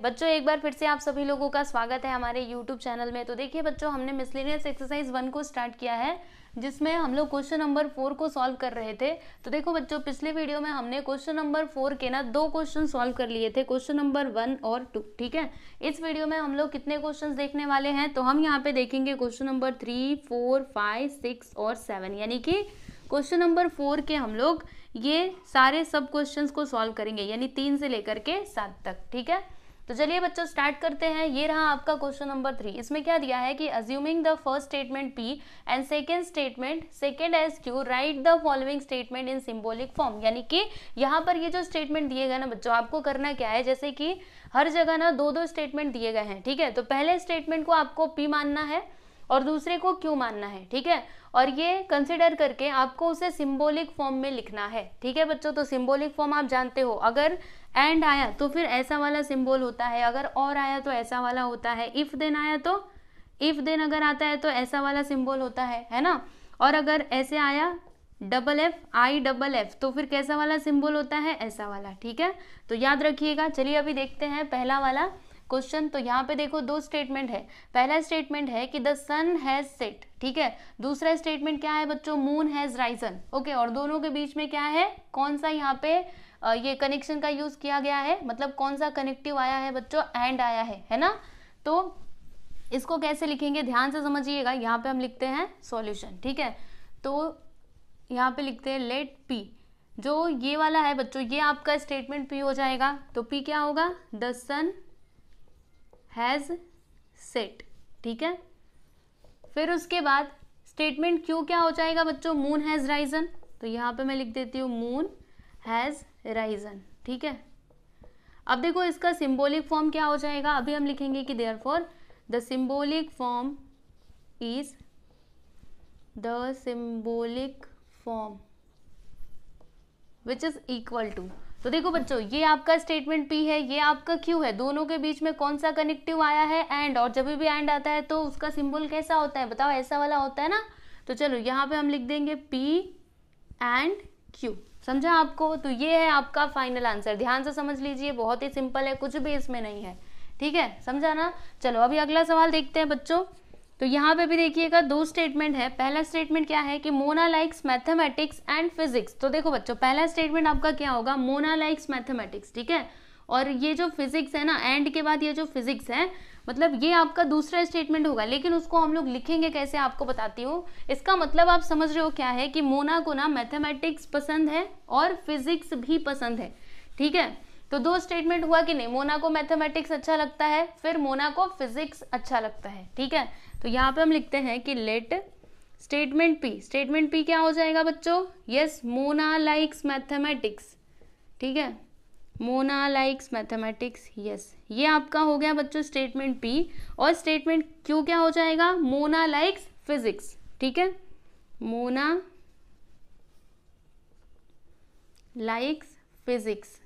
बच्चों एक बार फिर से आप सभी लोगों का स्वागत है हमारे YouTube चैनल में तो देखिए बच्चों हमने मिसलिनियस एक्सरसाइज वन को स्टार्ट किया है जिसमें हम लोग क्वेश्चन नंबर फोर को सॉल्व कर रहे थे तो देखो बच्चों पिछले वीडियो में हमने क्वेश्चन नंबर फोर के ना दो क्वेश्चन सॉल्व कर लिए थे क्वेश्चन नंबर वन और टू ठीक है इस वीडियो में हम लोग कितने क्वेश्चन देखने वाले हैं तो हम यहाँ पे देखेंगे question number three four five six और सेवन यानी कि क्वेश्चन नंबर फोर के हम लोग ये सारे सब क्वेश्चन को सॉल्व करेंगे यानी तीन से लेकर के सात तक ठीक है तो चलिए बच्चों स्टार्ट करते हैं ये रहा आपका क्वेश्चन नंबर थ्री इसमें क्या दिया है कि assuming the first statement P and second statement second as Q write the following statement in symbolic form यानी कि यहाँ पर ये जो स्टेटमेंट दिए गए ना बच्चों आपको करना क्या है जैसे कि हर जगह ना दो दो स्टेटमेंट दिए गए हैं ठीक है तो पहले स्टेटमेंट को आपको पी मानना है और दूसरे को क्यों मानना है ठीक है और ये कंसिडर करके आपको उसे सिंबॉलिक फॉर्म में लिखना है ठीक है बच्चों तो सिंबॉलिक फॉर्म आप जानते हो अगर एंड आया तो फिर ऐसा वाला सिंबल होता है अगर और आया तो ऐसा वाला होता है इफ़ देन आया तो इफ़ देन अगर आता है तो ऐसा वाला सिंबल होता है है ना और अगर ऐसे आया double F I double F तो फिर कैसा वाला सिंबल होता है ऐसा वाला ठीक है तो याद रखिएगा चलिए अभी देखते हैं पहला वाला क्वेश्चन तो यहाँ पे देखो दो स्टेटमेंट है पहला स्टेटमेंट है कि द सन हैज सेट ठीक है दूसरा स्टेटमेंट क्या है बच्चों मून हैज राइजन ओके और दोनों के बीच में क्या है कौन सा यहाँ पे ये कनेक्शन का यूज किया गया है मतलब कौन सा कनेक्टिव आया है बच्चों एंड आया है है ना तो इसको कैसे लिखेंगे ध्यान से समझिएगा यहाँ पे हम लिखते हैं सॉल्यूशन ठीक है तो यहाँ पे लिखते हैं लेट पी जो ये वाला है बच्चों ये आपका स्टेटमेंट पी हो जाएगा तो पी क्या होगा द सन हैज़ सेट ठीक है फिर उसके बाद स्टेटमेंट क्यों क्या हो जाएगा बच्चों मून हैज़ राइजन तो यहाँ पे मैं लिख देती हूँ मून हैज़ राइजन ठीक है अब देखो इसका सिंबॉलिक फॉर्म क्या हो जाएगा अभी हम लिखेंगे कि therefore the symbolic form is the symbolic form which is equal to तो देखो बच्चों ये आपका स्टेटमेंट पी है ये आपका क्यू है दोनों के बीच में कौन सा कनेक्टिव आया है एंड और जब भी एंड आता है तो उसका सिंबल कैसा होता है बताओ ऐसा वाला होता है ना तो चलो यहाँ पे हम लिख देंगे पी एंड क्यू समझा आपको तो ये है आपका फाइनल आंसर ध्यान से समझ लीजिए बहुत ही सिंपल है कुछ भी इसमें नहीं है ठीक है समझा ना चलो अभी अगला सवाल देखते हैं बच्चों तो यहाँ पे भी देखिएगा दो स्टेटमेंट है पहला स्टेटमेंट क्या है कि Mona likes mathematics and physics तो देखो बच्चों पहला स्टेटमेंट आपका क्या होगा मोना लाइक्स मैथमेटिक्स ठीक है और ये जो फिजिक्स है ना एंड के बाद ये जो फिजिक्स है मतलब ये आपका दूसरा स्टेटमेंट होगा लेकिन उसको हम लोग लिखेंगे कैसे आपको बताती हूँ इसका मतलब आप समझ रहे हो क्या है कि मोना को ना मैथमेटिक्स पसंद है और फिजिक्स भी पसंद है ठीक है तो दो स्टेटमेंट हुआ कि नहीं मोना को मैथमेटिक्स अच्छा लगता है फिर मोना को फिजिक्स अच्छा लगता है ठीक है तो यहाँ पे हम लिखते हैं कि let statement P statement P क्या हो जाएगा बच्चों यस मोना लाइक्स मैथमेटिक्स ठीक है मोना लाइक्स मैथमेटिक्स यस ये आपका हो गया बच्चों स्टेटमेंट पी और स्टेटमेंट क्यू क्या हो जाएगा मोना लाइक्स फिजिक्स ठीक है मोना लाइक्स फिजिक्स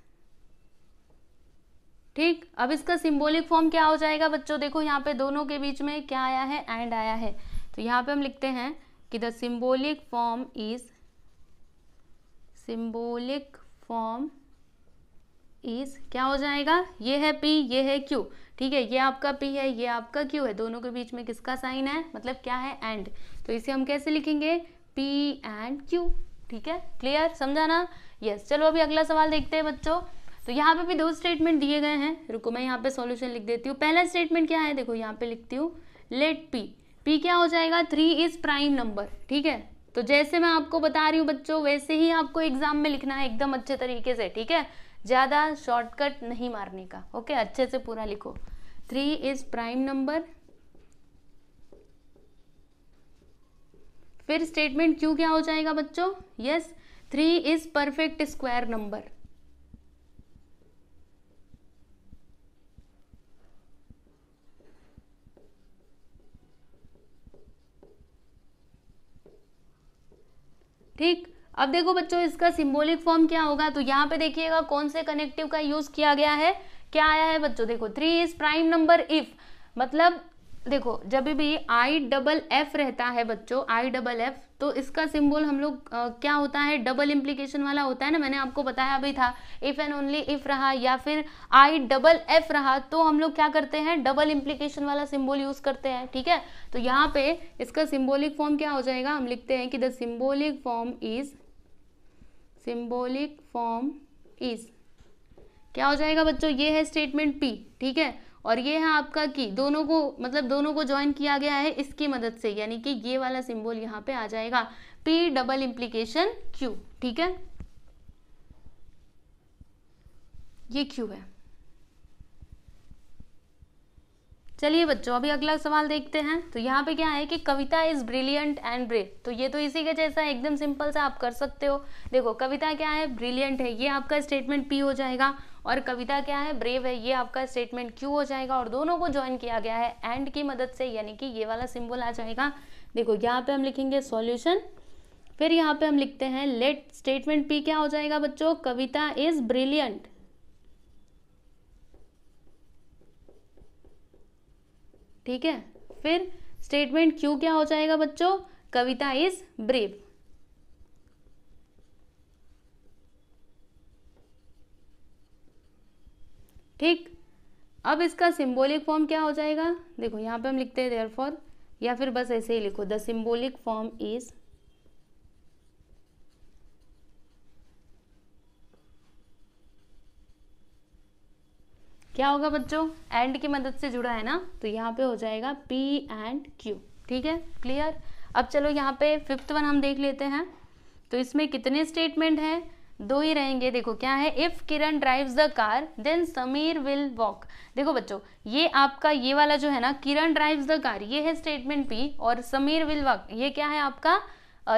ठीक अब इसका सिंबॉलिक फॉर्म क्या हो जाएगा बच्चों देखो यहाँ पे दोनों के बीच में क्या आया है एंड आया है तो यहाँ पे हम लिखते हैं कि the symbolic form is symbolic form is क्या हो जाएगा ये है पी ये है क्यू ठीक है ये आपका पी है ये आपका क्यू है दोनों के बीच में किसका साइन है मतलब क्या है एंड तो इसे हम कैसे लिखेंगे पी एंड क्यू ठीक है क्लियर समझाना यस yes, चलो अभी अगला सवाल देखते हैं बच्चों तो यहाँ पे भी दो स्टेटमेंट दिए गए हैं रुको मैं यहाँ पे सॉल्यूशन लिख देती हूँ पहला स्टेटमेंट क्या है देखो यहाँ पे लिखती हूँ लेट पी पी क्या हो जाएगा थ्री इज प्राइम नंबर ठीक है तो जैसे मैं आपको बता रही हूँ बच्चों वैसे ही आपको एग्जाम में लिखना है एकदम अच्छे तरीके से ठीक है ज़्यादा शॉर्टकट नहीं मारने का ओके अच्छे से पूरा लिखो थ्री इज प्राइम नंबर फिर स्टेटमेंट क्यू क्या हो जाएगा बच्चों yes three is perfect square number ठीक अब देखो बच्चों इसका सिंबॉलिक फॉर्म क्या होगा तो यहाँ पे देखिएगा कौन से कनेक्टिव का यूज किया गया है क्या आया है बच्चों देखो three is prime number if मतलब देखो जब भी आई डबल एफ रहता है बच्चों आई डबल एफ तो इसका सिंबल हम लोग क्या होता है डबल इम्प्लीकेशन वाला होता है ना मैंने आपको बताया अभी था इफ़ एंड ओनली इफ़ रहा या फिर आई डबल एफ रहा तो हम लोग क्या करते हैं डबल इम्प्लीकेशन वाला सिंबल यूज़ करते हैं ठीक है तो यहाँ पे इसका सिम्बोलिक फॉर्म क्या हो जाएगा हम लिखते हैं कि the symbolic form is symbolic form is क्या हो जाएगा बच्चों ये है स्टेटमेंट पी ठीक है और ये है आपका की दोनों को मतलब दोनों को ज्वाइन किया गया है इसकी मदद से यानी कि ये वाला सिंबल यहाँ पे आ जाएगा पी डबल इम्प्लीकेशन क्यू ठीक है ये क्यू है चलिए बच्चों अभी अगला सवाल देखते हैं तो यहाँ पे क्या है कि Kavita is brilliant and brave तो ये तो इसी के जैसा एकदम सिंपल सा आप कर सकते हो देखो कविता क्या है ब्रिलियंट है ये आपका स्टेटमेंट पी हो जाएगा और कविता क्या है ब्रेव है ये आपका स्टेटमेंट क्यू हो जाएगा और दोनों को ज्वाइन किया गया है एंड की मदद से यानी कि ये वाला सिंबल आ जाएगा देखो यहाँ पे हम लिखेंगे सॉल्यूशन फिर यहाँ पे हम लिखते हैं लेट स्टेटमेंट पी क्या हो जाएगा बच्चों कविता इज ब्रिलियंट ठीक है फिर स्टेटमेंट क्यों क्या हो जाएगा बच्चों कविता इज ब्रेव ठीक अब इसका सिंबॉलिक फॉर्म क्या हो जाएगा देखो यहां पे हम लिखते हैं देयर फॉर या फिर बस ऐसे ही लिखो द सिंबॉलिक फॉर्म इज क्या होगा बच्चों एंड की मदद से जुड़ा है ना तो यहाँ पे हो जाएगा पी एंड क्यू ठीक है क्लियर अब चलो यहाँ पे फिफ्थ वन हम देख लेते हैं तो इसमें कितने स्टेटमेंट हैं दो ही रहेंगे देखो क्या है if Kiran drives the car then Sameer will walk देखो बच्चों ये आपका ये वाला जो है ना किरण ड्राइव्स द कार ये है स्टेटमेंट पी और समीर विल वॉक ये क्या है आपका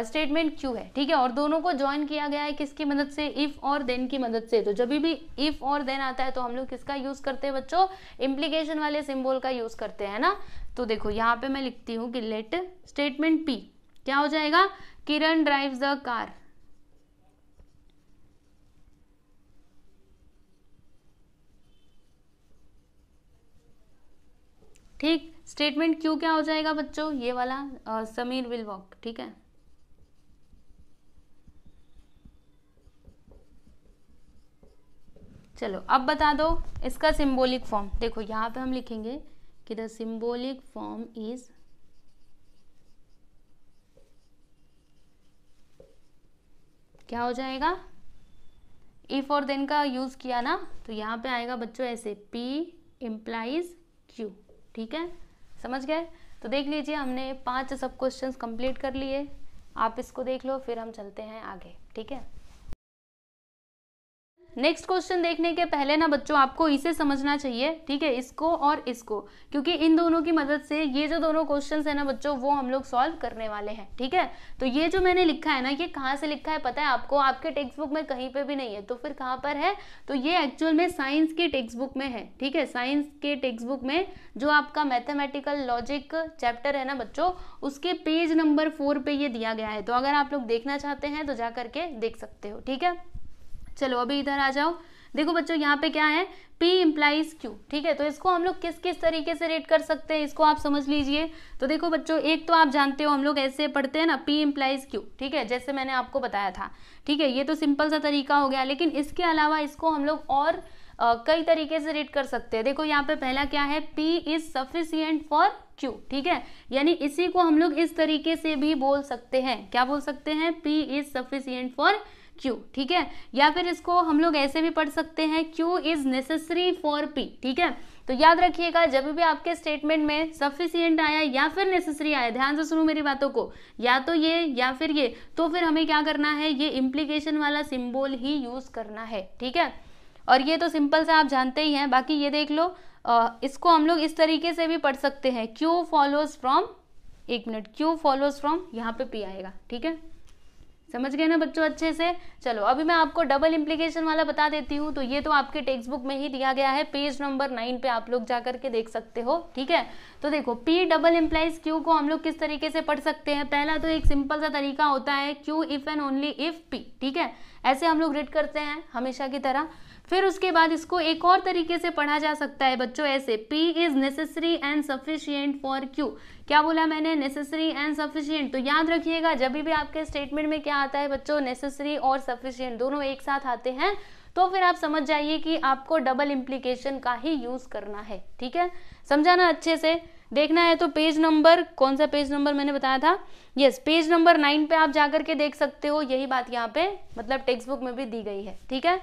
स्टेटमेंट क्यों है ठीक है और दोनों को ज्वाइन किया गया है किसकी मदद से इफ और देन की मदद से तो जब भी इफ और देन आता है तो हम लोग किसका यूज करते हैं बच्चों इम्प्लीकेशन वाले सिंबल का यूज करते हैं ना तो देखो यहाँ पे मैं लिखती हूँ कि लेट स्टेटमेंट पी क्या हो जाएगा किरण ड्राइव द कार ठीक स्टेटमेंट क्यों क्या हो जाएगा बच्चों ये वाला आ, समीर विल वॉक ठीक है चलो अब बता दो इसका सिंबॉलिक फॉर्म देखो यहाँ पे हम लिखेंगे कि द सिंबॉलिक फॉर्म इज क्या हो जाएगा इफ और देन का यूज किया ना तो यहाँ पे आएगा बच्चों ऐसे पी इम्प्लाइज क्यू ठीक है समझ गए तो देख लीजिए हमने पांच सब क्वेश्चंस कंप्लीट कर लिए आप इसको देख लो फिर हम चलते हैं आगे ठीक है नेक्स्ट क्वेश्चन देखने के पहले ना बच्चों आपको इसे समझना चाहिए ठीक है इसको और इसको क्योंकि इन दोनों की मदद से ये जो दोनों क्वेश्चन है ना बच्चों वो हम लोग सॉल्व करने वाले हैं ठीक है तो ये जो मैंने लिखा है ना ये कहाँ से लिखा है पता है आपको आपके टेक्स्ट बुक में कहीं पर भी नहीं है तो फिर कहाँ पर है तो ये एक्चुअल में साइंस के टेक्स्ट बुक में है ठीक है साइंस के टेक्स्ट बुक में जो आपका मैथमेटिकल लॉजिक चैप्टर है ना बच्चों उसके पेज नंबर फोर पे ये दिया गया है तो अगर आप लोग देखना चाहते हैं तो जा करके देख सकते हो ठीक है चलो अभी इधर आ जाओ देखो बच्चों यहाँ पे क्या है P इम्प्लाइज Q ठीक है तो इसको हम लोग किस किस तरीके से रेट कर सकते हैं इसको आप समझ लीजिए तो देखो बच्चों एक तो आप जानते हो हम लोग ऐसे पढ़ते हैं ना P इम्प्लाइज Q ठीक है जैसे मैंने आपको बताया था ठीक है ये तो सिंपल सा तरीका हो गया लेकिन इसके अलावा इसको हम लोग और आ, कई तरीके से रेट कर सकते हैं देखो यहाँ पे पहला क्या है P is sufficient for Q ठीक है यानी इसी को हम लोग इस तरीके से भी बोल सकते हैं क्या बोल सकते हैं P is sufficient for Q ठीक है या फिर इसको हम लोग ऐसे भी पढ़ सकते हैं Q is necessary for P ठीक है तो याद रखिएगा जब भी आपके स्टेटमेंट में सफिशियंट आया या फिर नेसेसरी आया ध्यान से सुनो मेरी बातों को या तो ये या फिर ये तो फिर हमें क्या करना है ये इम्प्लीकेशन वाला सिम्बोल ही यूज़ करना है ठीक है और ये तो सिंपल सा आप जानते ही हैं बाकी ये देख लो आ, इसको हम लोग इस तरीके से भी पढ़ सकते हैं क्यू फॉलोज फ्रॉम एक मिनट क्यू फॉलोज फ्रॉम यहाँ पे पी आएगा ठीक है समझ गए ना बच्चों अच्छे से चलो अभी मैं आपको डबल इम्प्लीकेशन वाला बता देती हूँ तो ये तो आपके टेक्स्ट बुक में ही दिया गया है पेज नंबर नाइन पे आप लोग जा करके देख सकते हो ठीक है तो देखो पी डबल इम्प्लाइज क्यू को हम लोग किस तरीके से पढ़ सकते हैं पहला तो एक सिंपल सा तरीका होता है Q if and only if P ठीक है ऐसे हम लोग रीड करते हैं हमेशा की तरह फिर उसके बाद इसको एक और तरीके से पढ़ा जा सकता है बच्चों ऐसे P is necessary and sufficient for Q क्या बोला मैंने नेसेसरी एंड सफिशियंट तो याद रखिएगा जब भी आपके स्टेटमेंट में क्या आता है बच्चों नेसेसरी और सफिशियंट दोनों एक साथ आते हैं तो फिर आप समझ जाइए कि आपको डबल इम्प्लीकेशन का ही यूज करना है ठीक है समझाना अच्छे से देखना है तो पेज नंबर कौन सा पेज नंबर मैंने बताया था यस पेज नंबर नाइन पे आप जाकर के देख सकते हो यही बात यहाँ पे मतलब टेक्स्ट बुक में भी दी गई है ठीक है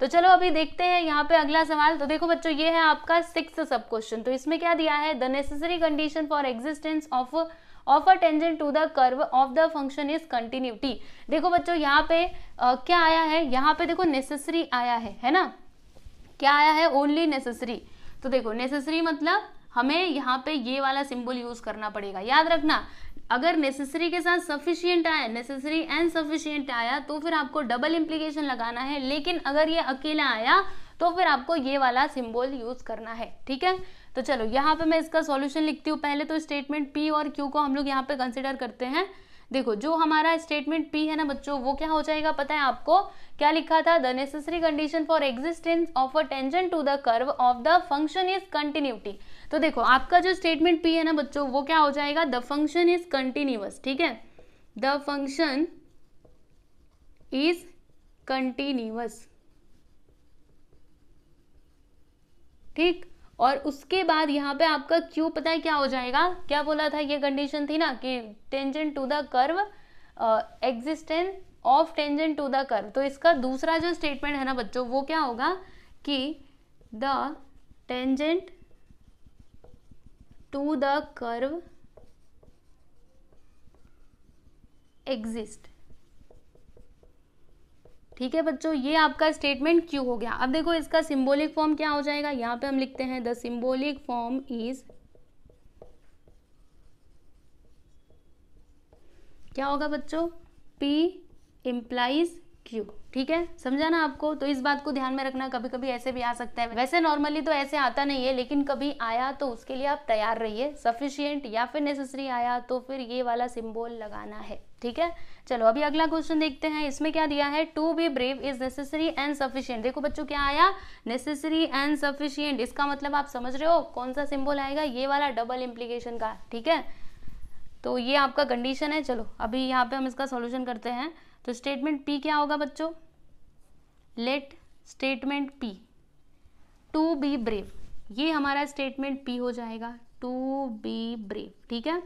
तो चलो अभी देखते हैं यहाँ पे अगला सवाल तो देखो बच्चों ये है आपका सिक्स सब क्वेश्चन तो इसमें क्या दिया है the necessary condition for existence of of a tangent to the curve of the function is continuity देखो बच्चों यहाँ पे आ, क्या आया है यहाँ पे देखो नेसेसरी आया है है ना क्या आया है ओनली नेसेसरी तो देखो नेसेसरी मतलब हमें यहाँ पे ये वाला सिंबल यूज करना पड़ेगा याद रखना अगर नेसेसरी के साथ सफिशियंट आया नेसेसरी एंड सफिशियंट आया तो फिर आपको डबल इम्प्लीकेशन लगाना है लेकिन अगर ये अकेला आया तो फिर आपको ये वाला सिंबल यूज करना है ठीक है तो चलो यहाँ पे मैं इसका सॉल्यूशन लिखती हूँ पहले तो स्टेटमेंट पी और क्यू को हम लोग यहाँ पे कंसिडर करते हैं देखो जो हमारा स्टेटमेंट पी है ना बच्चों वो क्या हो जाएगा पता है आपको क्या लिखा था the necessary condition for existence of a tangent to the curve of the function is continuity तो देखो आपका जो स्टेटमेंट पी है ना बच्चों वो क्या हो जाएगा द फंक्शन इज कंटिन्यूअस ठीक है द फंक्शन इज कंटिन्यूअस ठीक और उसके बाद यहाँ पे आपका क्यू पता है क्या हो जाएगा क्या बोला था ये कंडीशन थी ना कि tangent to the curve existence of tangent to the curve तो इसका दूसरा जो स्टेटमेंट है ना बच्चों वो क्या होगा कि the tangent to the curve exist ठीक है बच्चों ये आपका स्टेटमेंट क्यू हो गया अब देखो इसका सिंबोलिक फॉर्म क्या हो जाएगा यहाँ पे हम लिखते हैं द सिम्बोलिक फॉर्म इज क्या होगा बच्चों पी इम्प्लाइज क्यू ठीक है समझा ना आपको तो इस बात को ध्यान में रखना कभी कभी ऐसे भी आ सकता है वैसे नॉर्मली तो ऐसे आता नहीं है लेकिन कभी आया तो उसके लिए आप तैयार रहिए सफिशियंट या फिर नेसेसरी आया तो फिर ये वाला सिम्बोल लगाना है ठीक है चलो अभी अगला क्वेश्चन देखते हैं इसमें क्या दिया है to be brave is necessary and sufficient देखो बच्चों क्या आया नेसेसरी एंड सफिशियंट इसका मतलब आप समझ रहे हो कौन सा सिम्बोल आएगा ये वाला डबल इम्प्लीकेशन का ठीक है तो ये आपका कंडीशन है चलो अभी यहाँ पे हम इसका सोल्यूशन करते हैं तो स्टेटमेंट पी क्या होगा बच्चों let statement P to be brave ये हमारा स्टेटमेंट पी हो जाएगा टू बी ब्रेव ठीक है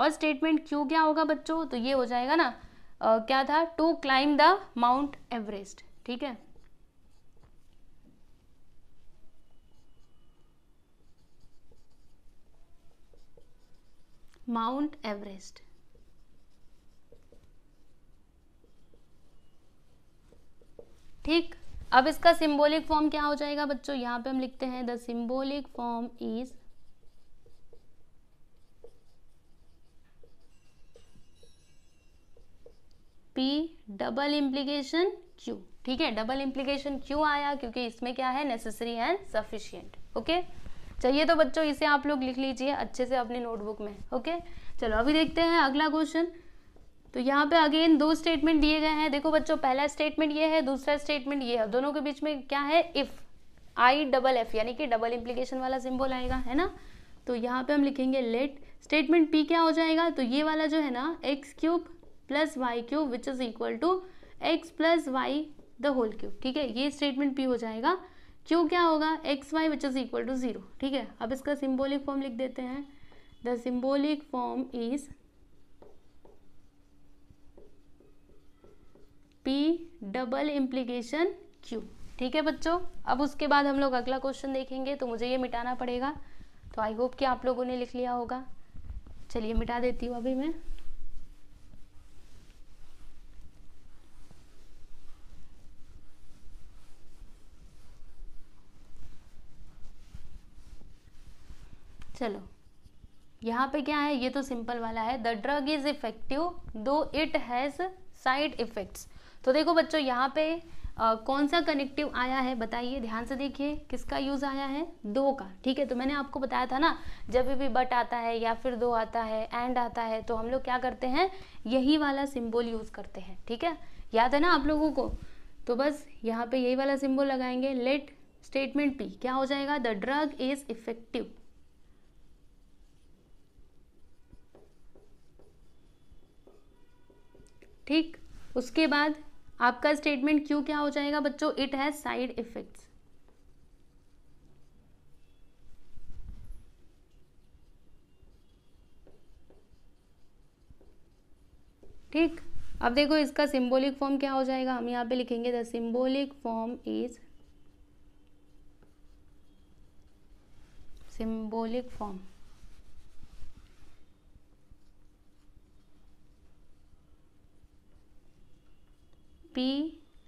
और स्टेटमेंट क्यू क्या होगा बच्चों तो ये हो जाएगा ना uh, क्या था to climb the mount Everest ठीक है माउंट एवरेस्ट ठीक अब इसका सिंबॉलिक फॉर्म क्या हो जाएगा बच्चों यहां पे हम लिखते हैं the symbolic form is P double implication Q ठीक है डबल इम्प्लीकेशन क्यों आया क्योंकि इसमें क्या है नेसेसरी एंड सफिशियंट ओके चाहिए तो बच्चों इसे आप लोग लिख लीजिए अच्छे से अपने नोटबुक में ओके okay? चलो अभी देखते हैं अगला क्वेश्चन तो यहाँ पे अगेन दो स्टेटमेंट दिए गए हैं देखो बच्चों पहला स्टेटमेंट ये है दूसरा स्टेटमेंट ये है दोनों के बीच में क्या है इफ आई डबल एफ यानी कि डबल इम्प्लीकेशन वाला सिंबल आएगा है ना तो यहाँ पे हम लिखेंगे लेट स्टेटमेंट पी क्या हो जाएगा तो ये वाला जो है ना x cube plus y cube which is equal to x plus y the whole cube ठीक है ये स्टेटमेंट पी हो जाएगा क्यू क्या होगा X Y which is equal to zero ठीक है अब इसका सिम्बोलिक फॉर्म लिख देते हैं the symbolic form is P double implication Q ठीक है बच्चों अब उसके बाद हम लोग अगला क्वेश्चन देखेंगे तो मुझे ये मिटाना पड़ेगा तो आई होप कि आप लोगों ने लिख लिया होगा चलिए मिटा देती हूँ अभी मैं चलो यहाँ पे क्या है ये तो सिंपल वाला है the drug is effective though it has side effects तो देखो बच्चों यहाँ पे आ, कौन सा कनेक्टिव आया है बताइए ध्यान से देखिए किसका यूज़ आया है दो का ठीक है तो मैंने आपको बताया था ना जब भी बट आता है या फिर दो आता है एंड आता है तो हम लोग क्या करते हैं यही वाला सिंबल यूज़ करते हैं ठीक है याद है ना आप लोगों को तो बस यहाँ पे यही वाला सिंबल लगाएंगे लेट स्टेटमेंट पी क्या हो जाएगा द ड्रग इज इफेक्टिव ठीक उसके बाद आपका स्टेटमेंट क्यों क्या हो जाएगा बच्चों इट हैज साइड इफेक्ट्स ठीक अब देखो इसका सिंबॉलिक फॉर्म क्या हो जाएगा हम यहां पे लिखेंगे the symbolic form is symbolic form P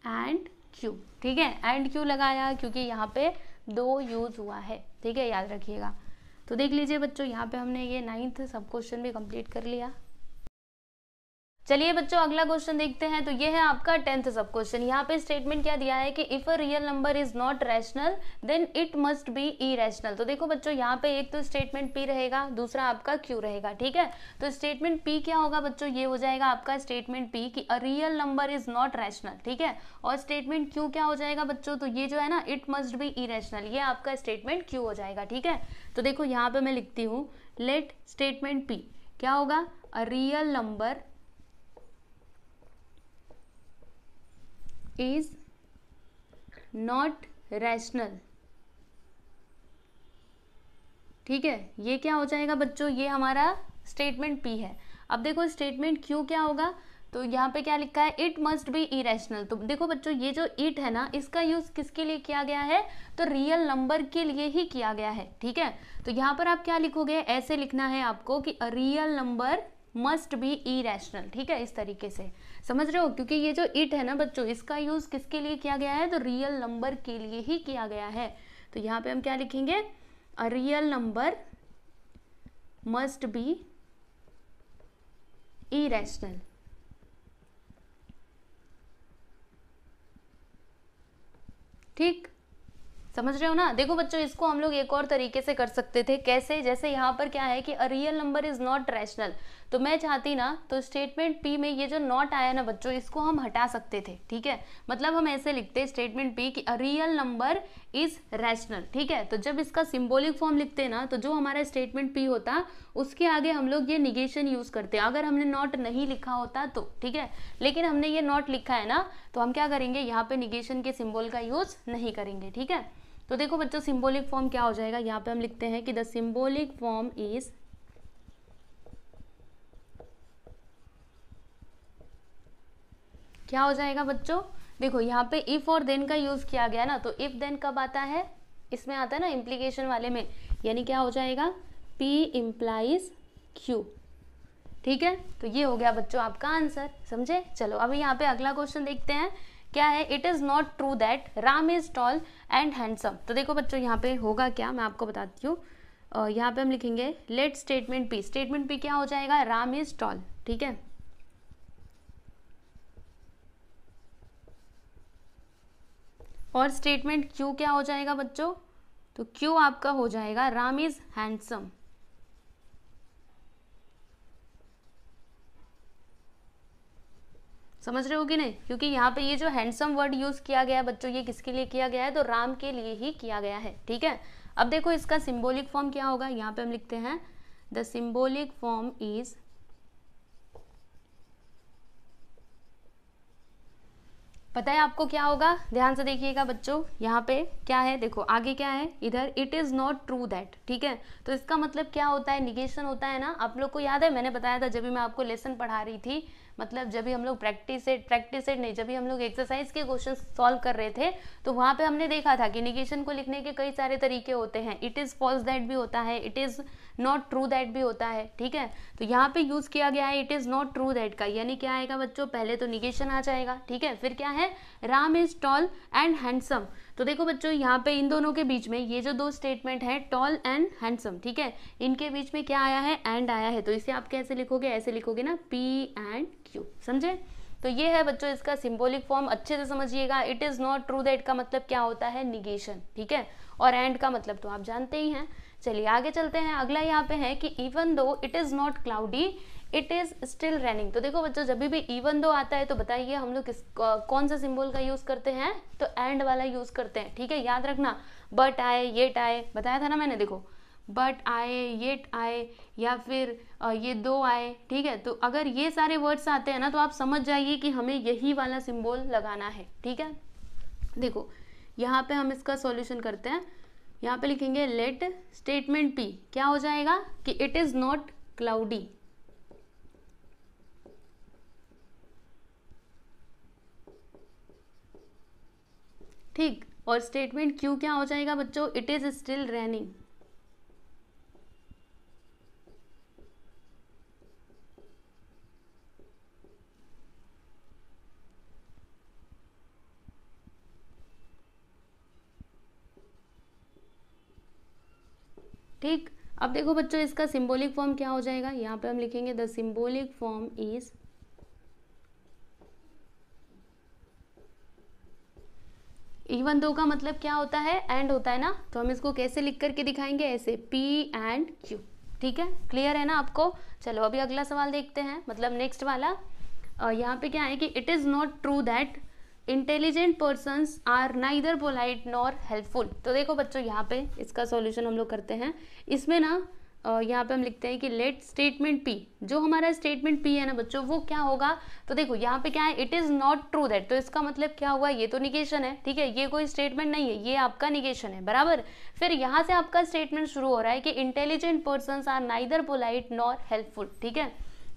and Q ठीक है एंड क्यू लगाया क्योंकि यहाँ पे दो यूज़ हुआ है ठीक है याद रखिएगा तो देख लीजिए बच्चों यहाँ पे हमने ये नाइन्थ सब क्वेश्चन भी कंप्लीट कर लिया चलिए बच्चों अगला क्वेश्चन देखते हैं तो ये है आपका टेंथ सब क्वेश्चन यहाँ पे स्टेटमेंट क्या दिया है कि if a real number is not rational then it must be irrational तो देखो बच्चों यहाँ पे एक तो स्टेटमेंट पी रहेगा दूसरा आपका क्यू रहेगा ठीक है तो स्टेटमेंट पी क्या होगा बच्चों ये हो जाएगा आपका स्टेटमेंट पी कि a real number is not rational ठीक है और स्टेटमेंट क्यू क्या हो जाएगा बच्चों तो ये जो है ना it must be irrational ये आपका स्टेटमेंट क्यू हो जाएगा ठीक है तो देखो यहाँ पे मैं लिखती हूँ लेट स्टेटमेंट पी क्या होगा a real number is not rational ठीक है ये क्या हो जाएगा बच्चों ये हमारा स्टेटमेंट पी है अब देखो स्टेटमेंट क्यू क्या होगा तो यहाँ पे क्या लिखा है इट मस्ट बी इरेशनल तो देखो बच्चों ये जो इट है ना इसका यूज़ किसके लिए किया गया है तो रियल नंबर के लिए ही किया गया है ठीक है तो यहाँ पर आप क्या लिखोगे ऐसे लिखना है आपको कि real number must be irrational ठीक है इस तरीके से समझ रहे हो क्योंकि ये जो इट है ना बच्चों इसका यूज़ किसके लिए किया गया है तो रियल नंबर के लिए ही किया गया है तो यहाँ पे हम क्या लिखेंगे a real number must be irrational ठीक समझ रहे हो ना देखो बच्चों इसको हम लोग एक और तरीके से कर सकते थे कैसे जैसे यहाँ पर क्या है कि a real number is not rational तो मैं चाहती ना तो स्टेटमेंट पी में ये जो नॉट आया ना बच्चों इसको हम हटा सकते थे ठीक है मतलब हम ऐसे लिखते स्टेटमेंट पी कि रियल नंबर इज रैशनल ठीक है तो जब इसका सिंबॉलिक फॉर्म लिखते ना तो जो हमारा स्टेटमेंट पी होता उसके आगे हम लोग ये निगेशन यूज करते हैं अगर हमने नॉट नहीं लिखा होता तो ठीक है लेकिन हमने ये नॉट लिखा है ना तो हम क्या करेंगे यहाँ पे निगेशन के सिम्बॉल का यूज नहीं करेंगे ठीक है तो देखो बच्चों सिंबॉलिक फॉर्म क्या हो जाएगा यहाँ पे हम लिखते हैं कि द सिंबॉलिक फॉर्म इज क्या हो जाएगा बच्चों देखो यहाँ पे इफ़ और देन का यूज़ किया गया ना तो इफ़ देन कब आता है इसमें आता है ना इम्प्लीकेशन वाले में यानी क्या हो जाएगा पी इम्प्लाइज क्यू ठीक है तो ये हो गया बच्चों आपका आंसर समझे चलो अब यहाँ पे अगला क्वेश्चन देखते हैं क्या है it is not true that Ram is tall and handsome तो देखो बच्चों यहाँ पे होगा क्या मैं आपको बताती हूँ यहाँ पे हम लिखेंगे let statement P statement P क्या हो जाएगा राम इज टॉल ठीक है और स्टेटमेंट क्यू क्या हो जाएगा बच्चों तो क्यू आपका हो जाएगा राम इज हैंडसम समझ रहे हो कि नहीं क्योंकि यहाँ पे ये जो हैंडसम वर्ड यूज किया गया है बच्चों ये किसके लिए किया गया है तो राम के लिए ही किया गया है ठीक है अब देखो इसका सिंबॉलिक फॉर्म क्या होगा यहाँ पे हम लिखते हैं द सिंबॉलिक फॉर्म इज पता है आपको क्या होगा ध्यान से देखिएगा बच्चों यहाँ पे क्या है देखो आगे क्या है इधर it is not true that ठीक है तो इसका मतलब क्या होता है निगेशन होता है ना आप लोग को याद है मैंने बताया था जब भी मैं आपको लेसन पढ़ा रही थी मतलब जब भी हम लोग प्रैक्टिस सेट प्रैक्टिस सेट नहीं जब भी हम लोग एक्सरसाइज के क्वेश्चन सॉल्व कर रहे थे तो वहाँ पे हमने देखा था कि निगेशन को लिखने के कई सारे तरीके होते हैं इट इज़ फॉल्स दैट भी होता है it is not true that भी होता है ठीक है तो यहाँ पे यूज़ किया गया है it is not true that का यानी क्या आएगा बच्चों पहले तो निगेशन आ जाएगा ठीक है फिर क्या है Ram is tall and handsome तो देखो बच्चों यहाँ पे इन दोनों के बीच में ये जो दो स्टेटमेंट है टॉल एंड हैंडसम ठीक है इनके बीच में क्या आया है एंड आया है तो इसे आप कैसे लिखोगे ऐसे लिखोगे ना पी एंड क्यू समझे तो ये है बच्चों इसका सिंबॉलिक फॉर्म अच्छे से समझिएगा it is not true that का मतलब क्या होता है निगेशन ठीक है और एंड का मतलब तो आप जानते ही हैं चलिए आगे चलते हैं अगला यहाँ पे है कि even though it is not cloudy it is still raining तो देखो बच्चों जब भी इवन दो आता है तो बताइए हम लोग किस कौन सा सिंबल का यूज़ करते हैं तो एंड वाला यूज़ करते हैं ठीक है याद रखना बट आए येट आए बताया था ना मैंने देखो बट आए येट आए या फिर ये दो आए ठीक है तो अगर ये सारे वर्ड्स आते हैं ना तो आप समझ जाइए कि हमें यही वाला सिंबल लगाना है ठीक है देखो यहाँ पे हम इसका सॉल्यूशन करते हैं यहाँ पे लिखेंगे लेट स्टेटमेंट पी क्या हो जाएगा कि इट इज नॉट क्लाउडी ठीक और स्टेटमेंट क्यू क्या हो जाएगा बच्चों इट इज स्टिल रेनिंग ठीक अब देखो बच्चों इसका सिंबॉलिक फॉर्म क्या हो जाएगा यहाँ पे हम लिखेंगे the symbolic form is even though का मतलब क्या होता है एंड होता है ना तो हम इसको कैसे लिख करके दिखाएंगे ऐसे पी एंड क्यू ठीक है क्लियर है ना आपको चलो अभी अगला सवाल देखते हैं मतलब नेक्स्ट वाला यहाँ पे क्या है कि it is not true that intelligent persons are neither polite nor helpful तो देखो बच्चों यहाँ पे इसका सॉल्यूशन हम लोग करते हैं इसमें ना यहाँ पे हम लिखते हैं कि लेट स्टेटमेंट पी जो हमारा स्टेटमेंट पी है ना बच्चों वो क्या होगा तो देखो यहाँ पे क्या है it is not true that तो इसका मतलब क्या हुआ ये तो निगेशन है ठीक है ये कोई स्टेटमेंट नहीं है ये आपका निगेशन है बराबर फिर यहाँ से आपका स्टेटमेंट शुरू हो रहा है कि intelligent person are neither polite nor helpful ठीक है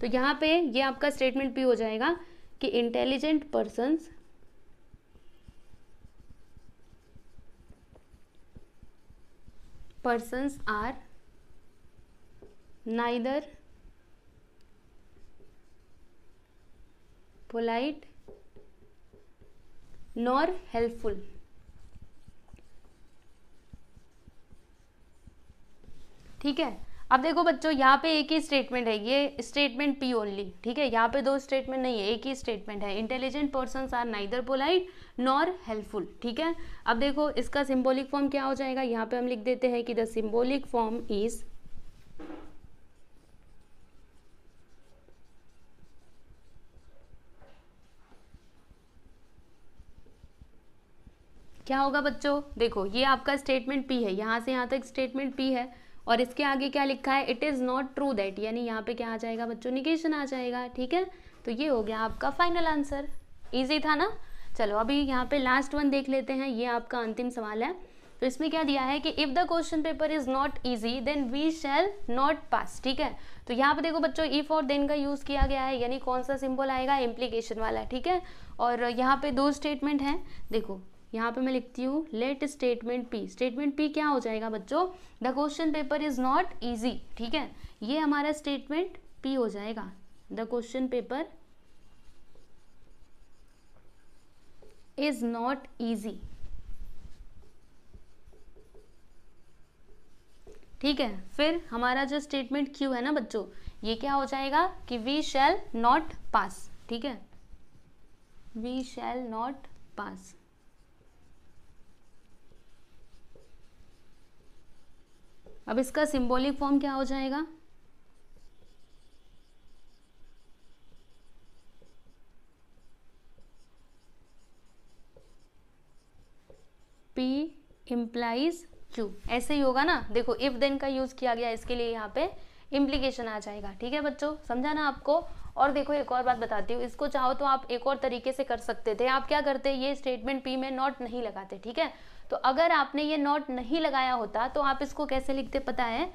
तो यहाँ पे ये आपका स्टेटमेंट पी हो जाएगा कि intelligent persons persons are neither polite nor helpful ठीक है अब देखो बच्चों यहाँ पे एक ही स्टेटमेंट है ये स्टेटमेंट पी ओनली ठीक है यहाँ पे दो स्टेटमेंट नहीं है एक ही स्टेटमेंट है intelligent person are neither polite nor helpful ठीक है अब देखो इसका सिंबॉलिक फॉर्म क्या हो जाएगा यहाँ पे हम लिख देते हैं कि द सिंबॉलिक फॉर्म इज क्या होगा बच्चों देखो ये आपका स्टेटमेंट पी है यहाँ से यहाँ तक स्टेटमेंट पी है और इसके आगे क्या लिखा है it is not true that यानी यहाँ पे क्या आ जाएगा बच्चों निगेशन आ जाएगा ठीक है तो ये हो गया आपका फाइनल आंसर इजी था ना चलो अभी यहाँ पे लास्ट वन देख लेते हैं ये आपका अंतिम सवाल है तो इसमें क्या दिया है कि if the question paper is not easy then we shall not pass ठीक है तो यहाँ पे देखो बच्चों इफ़ और देन का यूज़ किया गया है यानी कौन सा सिंबल आएगा इम्प्लीकेशन वाला ठीक है और यहाँ पे दो स्टेटमेंट है देखो यहाँ पे मैं लिखती हूँ let statement P statement P क्या हो जाएगा बच्चों the question paper is not easy ठीक है ये हमारा स्टेटमेंट पी हो जाएगा the question paper is not easy ठीक है फिर हमारा जो स्टेटमेंट क्यू है ना बच्चों ये क्या हो जाएगा कि वी शैल नॉट पास ठीक है वी शैल नॉट पास अब इसका सिंबॉलिक फॉर्म क्या हो जाएगा पी इम्प्लाइज क्यू ऐसे ही होगा ना देखो इफ देन का यूज़ किया गया इसके लिए यहाँ पे इम्प्लीकेशन आ जाएगा ठीक है बच्चों समझा ना आपको और देखो एक और बात बताती हूँ इसको चाहो तो आप एक और तरीके से कर सकते थे आप क्या करते ये स्टेटमेंट पी में नॉट नहीं लगाते ठीक है तो अगर आपने ये नॉट नहीं लगाया होता तो आप इसको कैसे लिखते पता है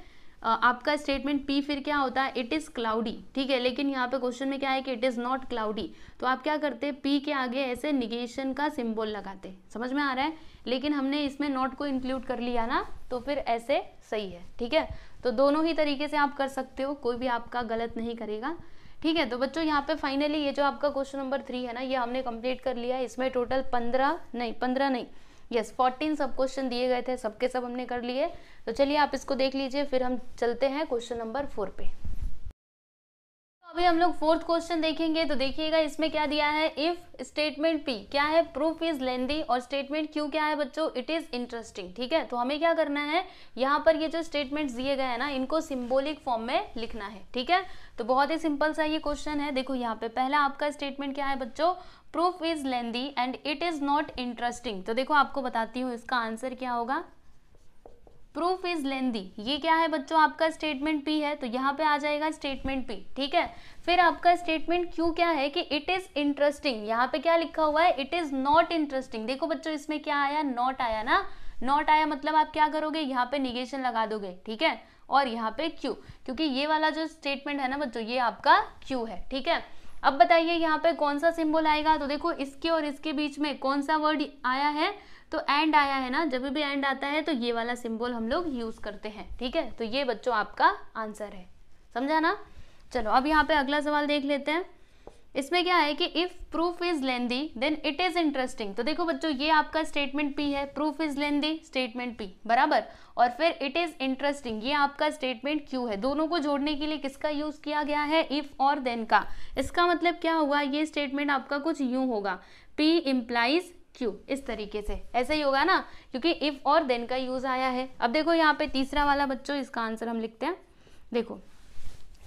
आपका स्टेटमेंट पी फिर क्या होता है इट इज़ क्लाउडी ठीक है लेकिन यहाँ पे क्वेश्चन में क्या है कि इट इज़ नॉट क्लाउडी तो आप क्या करते हैं पी के आगे ऐसे निगेशन का सिंबल लगाते समझ में आ रहा है लेकिन हमने इसमें नॉट को इंक्लूड कर लिया ना तो फिर ऐसे सही है ठीक है तो दोनों ही तरीके से आप कर सकते हो कोई भी आपका गलत नहीं करेगा ठीक है तो बच्चों यहाँ पे फाइनली ये जो आपका क्वेश्चन नंबर थ्री है ना ये हमने कंप्लीट कर लिया है इसमें टोटल पंद्रह नहीं पंद्रह नहीं यस फोर्टीन सब क्वेश्चन दिए गए थे सबके सब हमने कर लिए तो चलिए आप इसको देख लीजिए फिर हम चलते हैं क्वेश्चन नंबर फोर पे तो अभी हम लोग फोर्थ क्वेश्चन देखेंगे तो देखिएगा इसमें क्या दिया है इफ स्टेटमेंट पी क्या है प्रूफ इज लेंदी और स्टेटमेंट क्यू क्या है बच्चों इट इज इंटरेस्टिंग ठीक है तो हमें क्या करना है यहाँ पर ये जो स्टेटमेंट दिए गए हैं ना इनको सिंबॉलिक फॉर्म में लिखना है ठीक है तो बहुत ही सिंपल सा ये क्वेश्चन है देखो यहाँ पे पहला आपका स्टेटमेंट क्या है बच्चों proof is lengthy and it is not interesting तो देखो आपको बताती हूँ इसका आंसर क्या होगा प्रूफ इज लेंदी ये क्या है बच्चों आपका स्टेटमेंट पी है तो यहाँ पे आ जाएगा स्टेटमेंट पी ठीक है फिर आपका स्टेटमेंट क्यू क्या है कि इट इज इंटरेस्टिंग यहाँ पे क्या लिखा हुआ है इट इज नॉट इंटरेस्टिंग देखो बच्चों इसमें क्या आया नॉट आया ना नॉट आया मतलब आप क्या करोगे यहाँ पे निगेशन लगा दोगे ठीक है और यहाँ पे क्यू क्योंकि ये वाला जो स्टेटमेंट है ना बच्चों ये आपका क्यू है ठीक है अब बताइए यहाँ पे कौन सा सिंबल आएगा तो देखो इसके और इसके बीच में कौन सा वर्ड आया है तो एंड आया है ना जब भी एंड आता है तो ये वाला सिम्बोल हम लोग यूज़ करते हैं ठीक है तो ये बच्चों आपका आंसर है समझा ना चलो अब यहाँ पे अगला सवाल देख लेते हैं इसमें क्या है कि if proof is lengthy then it is interesting तो देखो बच्चों ये आपका स्टेटमेंट पी है proof is lengthy statement P बराबर और फिर इट इज़ इंटरेस्टिंग ये आपका स्टेटमेंट क्यू है दोनों को जोड़ने के लिए किसका यूज़ किया गया है इफ़ और देन का इसका मतलब क्या हुआ ये स्टेटमेंट आपका कुछ यू होगा पी इम्प्लाइज क्यू इस तरीके से ऐसा ही होगा ना क्योंकि इफ और देन का यूज आया है अब देखो यहाँ पे तीसरा वाला बच्चों इसका आंसर हम लिखते हैं देखो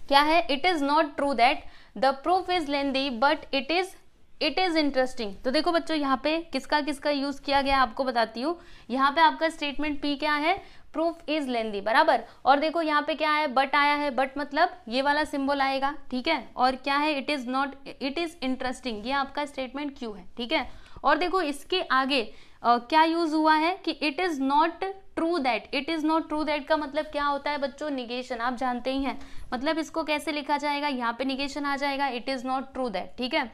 क्या है it is not true that the proof is lengthy but it is it is interesting तो देखो बच्चों यहाँ पे किसका किसका यूज किया गया आपको बताती हूँ यहाँ पे आपका स्टेटमेंट पी क्या है प्रूफ इज लेंदी बराबर और देखो यहाँ पे क्या है बट आया है बट मतलब ये वाला सिंबल आएगा ठीक है और क्या है it is not it is interesting ये आपका स्टेटमेंट क्यू है ठीक है और देखो इसके आगे आ, क्या यूज हुआ है कि it is not true that it is not true that का मतलब क्या होता है बच्चों निगेशन आप जानते ही हैं मतलब इसको कैसे लिखा जाएगा यहाँ पे निगेशन आ जाएगा it is not true that ठीक है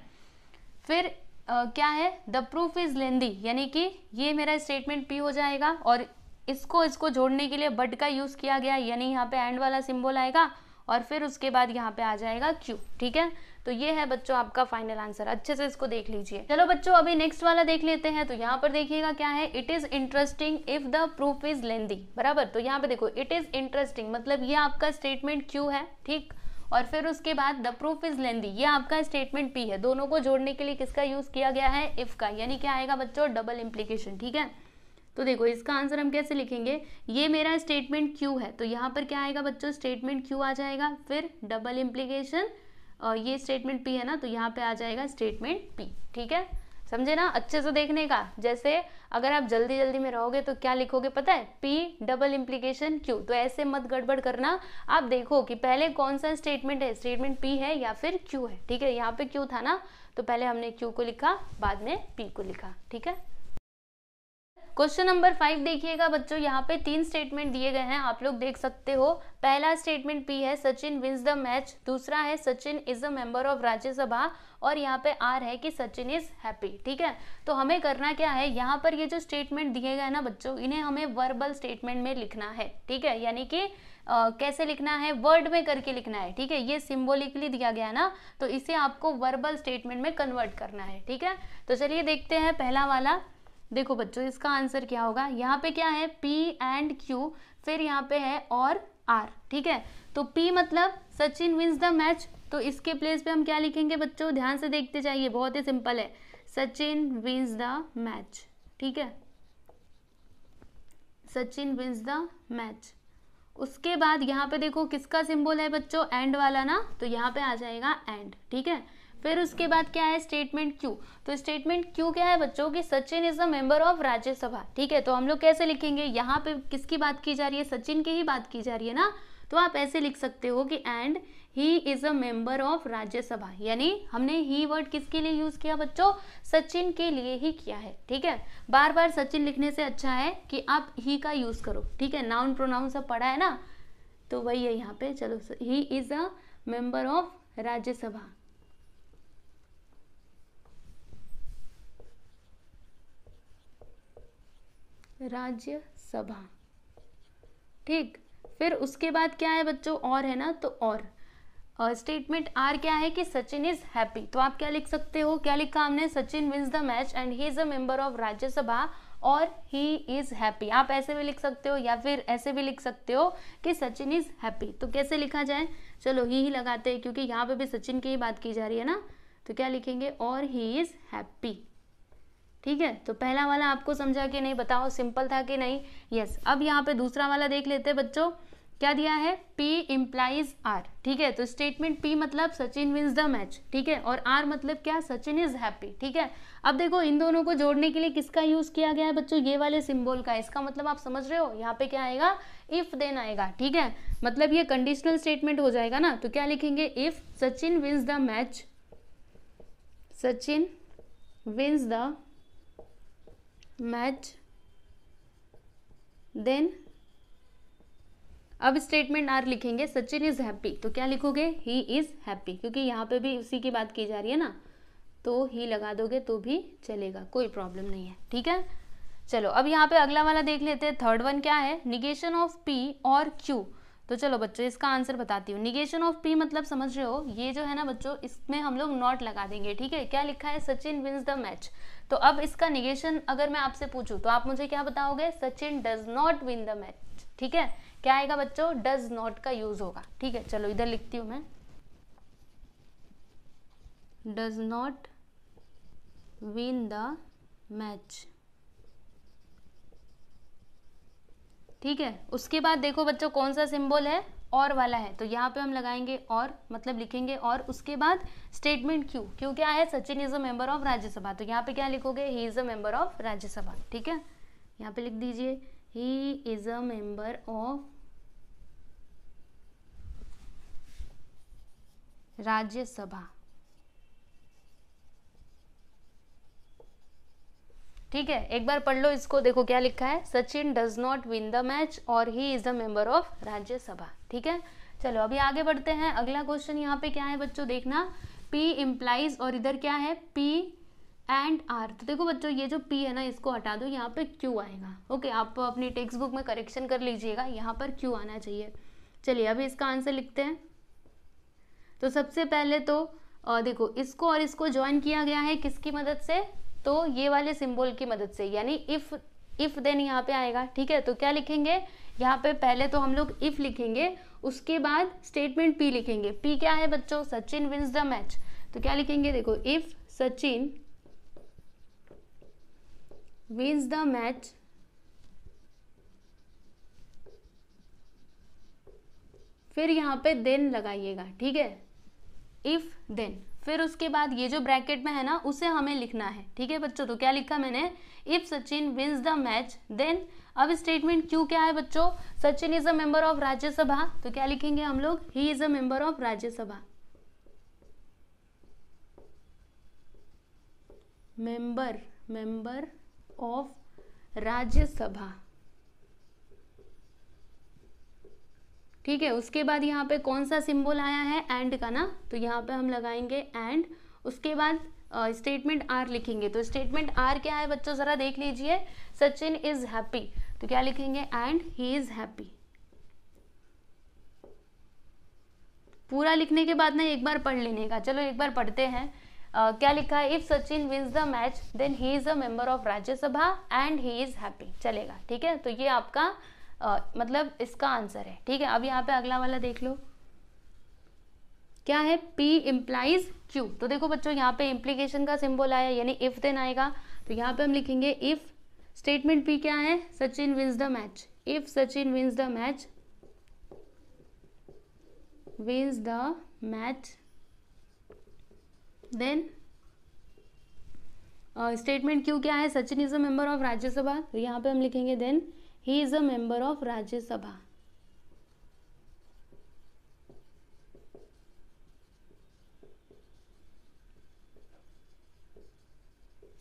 फिर Uh, क्या है द प्रूफ इज लेंदी यानी कि ये मेरा स्टेटमेंट पी हो जाएगा और इसको इसको जोड़ने के लिए बट का यूज़ किया गया यानी यहाँ पे एंड वाला सिंबल आएगा और फिर उसके बाद यहाँ पे आ जाएगा क्यू ठीक है तो ये है बच्चों आपका फाइनल आंसर अच्छे से इसको देख लीजिए चलो बच्चों अभी नेक्स्ट वाला देख लेते हैं तो यहाँ पर देखिएगा क्या है it is interesting if the proof is lengthy बराबर तो यहाँ पे देखो इट इज इंटरेस्टिंग मतलब ये आपका स्टेटमेंट क्यू है ठीक और फिर उसके बाद द प्रूफ इज लेंदी ये आपका स्टेटमेंट पी है दोनों को जोड़ने के लिए किसका यूज किया गया है इफ का यानी क्या आएगा बच्चों डबल इम्प्लीकेशन ठीक है तो देखो इसका आंसर हम कैसे लिखेंगे ये मेरा स्टेटमेंट क्यू है तो यहाँ पर क्या आएगा बच्चों स्टेटमेंट क्यू आ जाएगा फिर डबल इम्प्लीकेशन ये स्टेटमेंट पी है ना तो यहाँ पे आ जाएगा स्टेटमेंट पी ठीक है समझे ना अच्छे से देखने का जैसे अगर आप जल्दी जल्दी में रहोगे तो क्या लिखोगे पता है पी डबल इम्प्लीकेशन क्यू तो ऐसे मत गड़बड़ करना आप देखो कि पहले कौन सा स्टेटमेंट है स्टेटमेंट पी है या फिर क्यू है ठीक है यहाँ पे क्यू था ना तो पहले हमने क्यू को लिखा बाद में पी को लिखा ठीक है क्वेश्चन नंबर फाइव देखिएगा बच्चों यहाँ पे तीन स्टेटमेंट दिए गए हैं आप लोग देख सकते हो पहला स्टेटमेंट पी है सचिन विंस द मैच दूसरा है Sachin is a member of Rajya Sabha और यहाँ पे आर है कि सचिन इज हैप्पी ठीक है तो हमें करना क्या है यहाँ पर ये जो स्टेटमेंट दिए गए ना बच्चों इन्हें हमें वर्बल स्टेटमेंट में लिखना है ठीक है यानी कि Uh, कैसे लिखना है वर्ड में करके लिखना है ठीक है ये सिम्बोलिकली दिया गया ना तो इसे आपको वर्बल स्टेटमेंट में कन्वर्ट करना है ठीक है तो चलिए देखते हैं पहला वाला देखो बच्चों इसका आंसर क्या होगा यहाँ पे क्या है P एंड Q फिर यहाँ पे है और R ठीक है तो P मतलब सचिन विंस द मैच तो इसके प्लेस पे हम क्या लिखेंगे बच्चों ध्यान से देखते जाइए बहुत ही सिंपल है सचिन विंस द मैच ठीक है सचिन विंस द मैच उसके बाद यहाँ पे देखो किसका सिंबल है बच्चों एंड वाला ना तो यहाँ पे आ जाएगा एंड ठीक है फिर उसके बाद क्या है स्टेटमेंट क्यू तो स्टेटमेंट क्यू क्या है बच्चों की Sachin is a member of Rajya Sabha ठीक है तो हम लोग कैसे लिखेंगे यहाँ पे किसकी बात की जा रही है सचिन की ही बात की जा रही है ना तो आप ऐसे लिख सकते हो कि and he is a member of Rajya Sabha यानी हमने ही वर्ड किसके लिए यूज किया बच्चों सचिन के लिए ही किया है ठीक है बार बार सचिन लिखने से अच्छा है कि आप ही का यूज करो ठीक है नाउन प्रोनाउन सब पढ़ा है ना तो वही है यहाँ पे चलो he is a member of Rajya Sabha Rajya Sabha ठीक फिर उसके बाद क्या है बच्चों और है ना तो और स्टेटमेंट uh, आर क्या है कि सचिन इज हैप्पी तो आप क्या लिख सकते हो क्या लिखा हमने Sachin wins the match and he is a member of Rajya Sabha और ही इज हैप्पी आप ऐसे भी लिख सकते हो या फिर ऐसे भी लिख सकते हो कि सचिन इज हैप्पी तो कैसे लिखा जाए चलो ही ही लगाते हैं क्योंकि यहाँ पे भी सचिन की ही बात की जा रही है ना तो क्या लिखेंगे और ही इज हैप्पी ठीक है तो पहला वाला आपको समझा कि नहीं बताओ सिंपल था कि नहीं यस अब यहाँ पे दूसरा वाला देख लेते बच्चों क्या दिया है पी इम्प्लाइज आर ठीक है तो स्टेटमेंट पी मतलब सचिन विंस द मैच ठीक है और आर मतलब क्या सचिन इज हैप्पी ठीक है अब देखो इन दोनों को जोड़ने के लिए किसका यूज किया गया है बच्चों ये वाले सिंबल का इसका मतलब आप समझ रहे हो यहाँ पे क्या आएगा इफ देन आएगा ठीक है मतलब ये कंडीशनल स्टेटमेंट हो जाएगा ना तो क्या लिखेंगे if Sachin wins the match Sachin wins the match then अब स्टेटमेंट आर लिखेंगे सचिन इज हैप्पी तो क्या लिखोगे ही इज हैप्पी क्योंकि यहाँ पे भी उसी की बात की जा रही है ना तो ही लगा दोगे तो भी चलेगा कोई प्रॉब्लम नहीं है ठीक है चलो अब यहाँ पे अगला वाला देख लेते हैं थर्ड वन क्या है निगेशन ऑफ पी और क्यू तो चलो बच्चों इसका आंसर बताती हूँ निगेशन ऑफ पी मतलब समझ रहे हो ये जो है ना बच्चों इसमें हम लोग नॉट लगा देंगे ठीक है क्या लिखा है सचिन विन्स द मैच तो अब इसका निगेशन अगर मैं आपसे पूछू तो आप मुझे क्या बताओगे Sachin does not win the match ठीक है क्या आएगा बच्चों डज नॉट का यूज होगा ठीक है चलो इधर लिखती हूं मैं does not win the match ठीक है उसके बाद देखो बच्चों कौन सा सिंबल है और वाला है तो यहाँ पे हम लगाएंगे और मतलब लिखेंगे और उसके बाद स्टेटमेंट क्यू क्यों क्या है Sachin is a member of Rajya Sabha तो यहाँ पे क्या लिखोगे he is a member of Rajya Sabha ठीक है यहाँ पे लिख दीजिए he is a member of Rajya Sabha ठीक है एक बार पढ़ लो इसको देखो क्या लिखा है Sachin does not win the match और he is the member of Rajya Sabha ठीक है चलो अभी आगे बढ़ते हैं अगला क्वेश्चन यहाँ पे क्या है बच्चों देखना पी इम्प्लाइज और इधर क्या है पी एंड आर तो देखो बच्चों ये जो पी है ना इसको हटा दो यहाँ पे क्यू आएगा ओके आप अपनी टेक्स्ट बुक में करेक्शन कर लीजिएगा यहाँ पर क्यू आना चाहिए चलिए अभी इसका आंसर लिखते हैं तो सबसे पहले तो देखो इसको और इसको ज्वाइन किया गया है किसकी मदद से तो ये वाले सिंबल की मदद से यानी इफ इफ देन यहाँ पे आएगा ठीक है तो क्या लिखेंगे यहाँ पे पहले तो हम लोग इफ लिखेंगे उसके बाद स्टेटमेंट पी लिखेंगे पी क्या है बच्चों सचिन विंस द मैच तो क्या लिखेंगे देखो if Sachin wins the match फिर यहाँ पे देन लगाइएगा ठीक है इफ देन फिर उसके बाद ये जो ब्रैकेट में है ना उसे हमें लिखना है ठीक है बच्चों तो क्या लिखा मैंने if Sachin wins the match then अब स्टेटमेंट क्यों क्या है बच्चों Sachin is a member of Rajya Sabha तो क्या लिखेंगे हम लोग he is a member of Rajya Sabha member member of Rajya Sabha ठीक है उसके बाद यहाँ पे कौन सा सिंबल आया है एंड का ना तो यहाँ पे हम लगाएंगे एंड उसके बाद स्टेटमेंट uh, आर लिखेंगे तो स्टेटमेंट आर क्या है बच्चों ज़रा देख लीजिए सचिन इज़ हैप्पी तो क्या लिखेंगे एंड ही इज़ हैप्पी पूरा लिखने के बाद ना एक बार पढ़ लेने का चलो एक बार पढ़ते हैं uh, क्या लिखा है if Sachin wins the match then he is a member of Rajya Sabha and he is happy चलेगा ठीक है तो ये आपका आ, मतलब इसका आंसर है ठीक है अब यहाँ पे अगला वाला देख लो क्या है पी इम्प्लाइज क्यू तो देखो बच्चों यहाँ पे इम्प्लीकेशन का सिंबल आया यानी इफ देन आएगा तो यहाँ पे हम लिखेंगे इफ स्टेटमेंट पी क्या है Sachin wins the match if Sachin wins the match wins the match then statement Q क्या है Sachin is a member of Rajya Sabha तो यहाँ पे हम लिखेंगे then he is a member of Rajya Sabha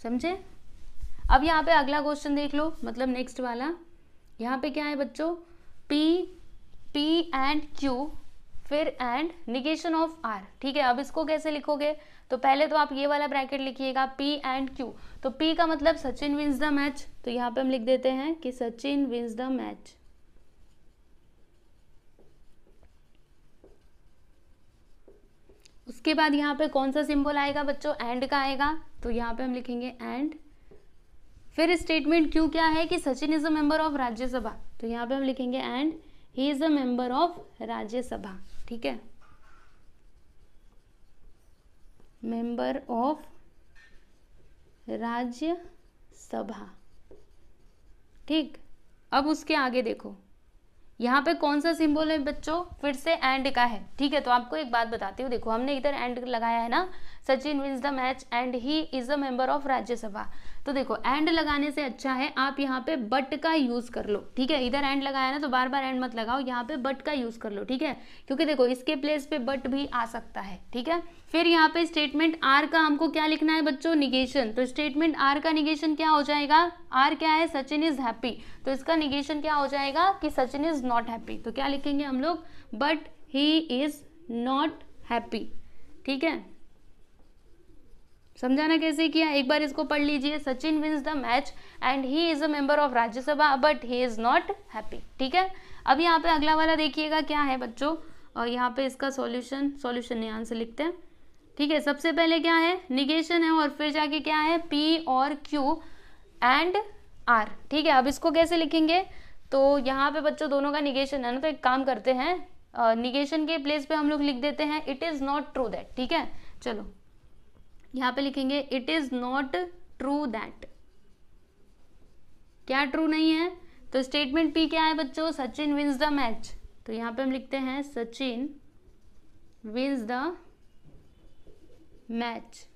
समझे अब यहाँ पे अगला क्वेश्चन देख लो मतलब नेक्स्ट वाला यहाँ पे क्या है बच्चों पी पी एंड क्यू फिर एंड निगेशन ऑफ आर ठीक है अब इसको कैसे लिखोगे तो पहले तो आप ये वाला ब्रैकेट लिखिएगा पी एंड क्यू तो पी का मतलब सचिन विंस द मैच तो यहाँ पे हम लिख देते हैं कि सचिन विंस द मैच उसके बाद यहाँ पे कौन सा सिंबल आएगा बच्चों एंड का आएगा तो यहाँ पे हम लिखेंगे एंड फिर स्टेटमेंट क्यू क्या है कि Sachin is a member of Rajya Sabha तो यहाँ पे हम लिखेंगे and he is a member of Rajya Sabha ठीक है मेंबर ऑफ राज्य सभा ठीक अब उसके आगे देखो यहाँ पे कौन सा सिंबल है बच्चों फिर से एंड का है ठीक है तो आपको एक बात बताती हूँ देखो हमने इधर एंड लगाया है ना Sachin wins the match and he is a member of Rajya Sabha तो देखो एंड लगाने से अच्छा है आप यहाँ पे बट का यूज़ कर लो ठीक है इधर एंड लगाया ना तो बार बार एंड मत लगाओ यहाँ पे बट का यूज़ कर लो ठीक है क्योंकि देखो इसके प्लेस पे बट भी आ सकता है ठीक है फिर यहाँ पे स्टेटमेंट आर का हमको क्या लिखना है बच्चों निगेशन तो स्टेटमेंट आर का निगेशन क्या हो जाएगा आर क्या है सचिन इज हैप्पी तो इसका निगेशन क्या हो जाएगा कि सचिन इज नॉट हैप्पी तो क्या लिखेंगे हम लोग but he is not happy ठीक है समझाना कैसे किया एक बार इसको पढ़ लीजिए Sachin wins the match and he is a member of Rajya Sabha but he is not happy ठीक है अब यहाँ पे अगला वाला देखिएगा क्या है बच्चों और यहाँ पे इसका सॉल्यूशन सॉल्यूशन नहीं आंसर लिखते हैं ठीक है सबसे पहले क्या है निगेशन है और फिर जाके क्या है पी और क्यू एंड आर ठीक है अब इसको कैसे लिखेंगे तो यहाँ पे बच्चों दोनों का निगेशन है ना तो एक काम करते हैं निगेशन के प्लेस पे हम लोग लिख देते हैं it is not true that ठीक है चलो यहाँ पे लिखेंगे it is not true that क्या ट्रू नहीं है तो स्टेटमेंट पी क्या है बच्चों सचिन विंस द मैच तो यहाँ पे हम लिखते हैं सचिन विंस द मैच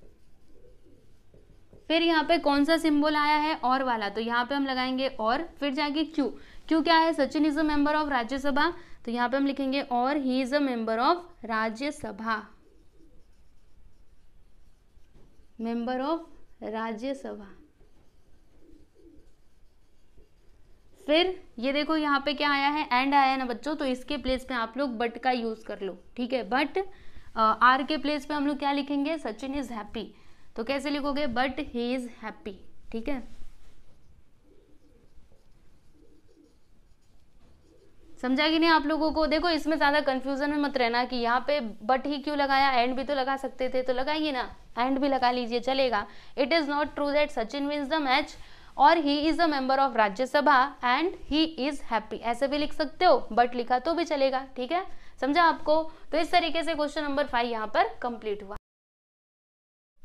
फिर यहाँ पे कौन सा सिंबल आया है और वाला तो यहाँ पे हम लगाएंगे और फिर जाएंगे क्यू क्यू क्या है Sachin is a member of Rajya Sabha तो यहाँ पे हम लिखेंगे और he is a member of Rajya Sabha member of Rajya Sabha फिर ये देखो यहाँ पे क्या आया है एंड आया है ना बच्चों तो इसके प्लेस पे आप लोग बट का यूज़ कर लो ठीक है बट आर के प्लेस पे हम लोग क्या लिखेंगे सचिन इज़ हैप्पी तो कैसे लिखोगे बट ही इज़ हैप्पी ठीक है समझा कि नहीं आप लोगों को देखो इसमें ज़्यादा कंफ्यूजन में मत रहना कि यहाँ पे बट ही क्यों लगाया एंड भी तो लगा सकते थे तो लगाइए ना एंड भी लगा लीजिए चलेगा it is not true that Sachin wins the match और he is a member of Rajya Sabha and he is happy ऐसे भी लिख सकते हो बट लिखा तो भी चलेगा ठीक है समझा आपको तो इस तरीके से क्वेश्चन नंबर फाइव यहाँ पर कंप्लीट हुआ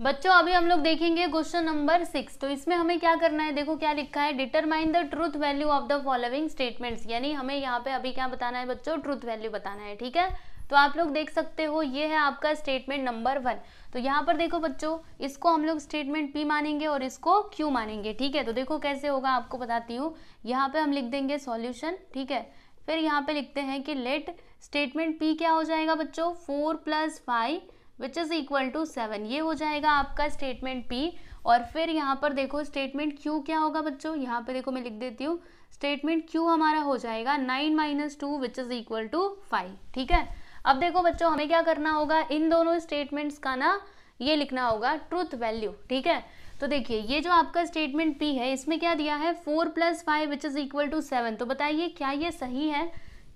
बच्चों अभी हम लोग देखेंगे क्वेश्चन नंबर सिक्स तो इसमें हमें क्या करना है देखो क्या लिखा है determine the truth value of the following statements यानी हमें यहाँ पे अभी क्या बताना है बच्चों ट्रूथ वैल्यू बताना है ठीक है तो आप लोग देख सकते हो ये है आपका स्टेटमेंट नंबर वन तो यहाँ पर देखो बच्चों इसको हम लोग स्टेटमेंट पी मानेंगे और इसको क्यू मानेंगे ठीक है तो देखो कैसे होगा आपको बताती हूँ यहाँ पे हम लिख देंगे सॉल्यूशन ठीक है फिर यहाँ पे लिखते हैं कि लेट स्टेटमेंट पी क्या हो जाएगा बच्चों four plus five which is equal to seven ये हो जाएगा आपका स्टेटमेंट पी और फिर यहाँ पर देखो स्टेटमेंट क्यू क्या होगा बच्चों यहाँ पर देखो मैं लिख देती हूँ स्टेटमेंट क्यू हमारा हो जाएगा nine minus two which is equal to five ठीक है अब देखो बच्चों हमें क्या करना होगा इन दोनों स्टेटमेंट्स का ना ये लिखना होगा ट्रूथ वैल्यू ठीक है तो देखिए ये जो आपका स्टेटमेंट पी है इसमें क्या दिया है four plus five which is equal to seven तो बताइए क्या ये सही है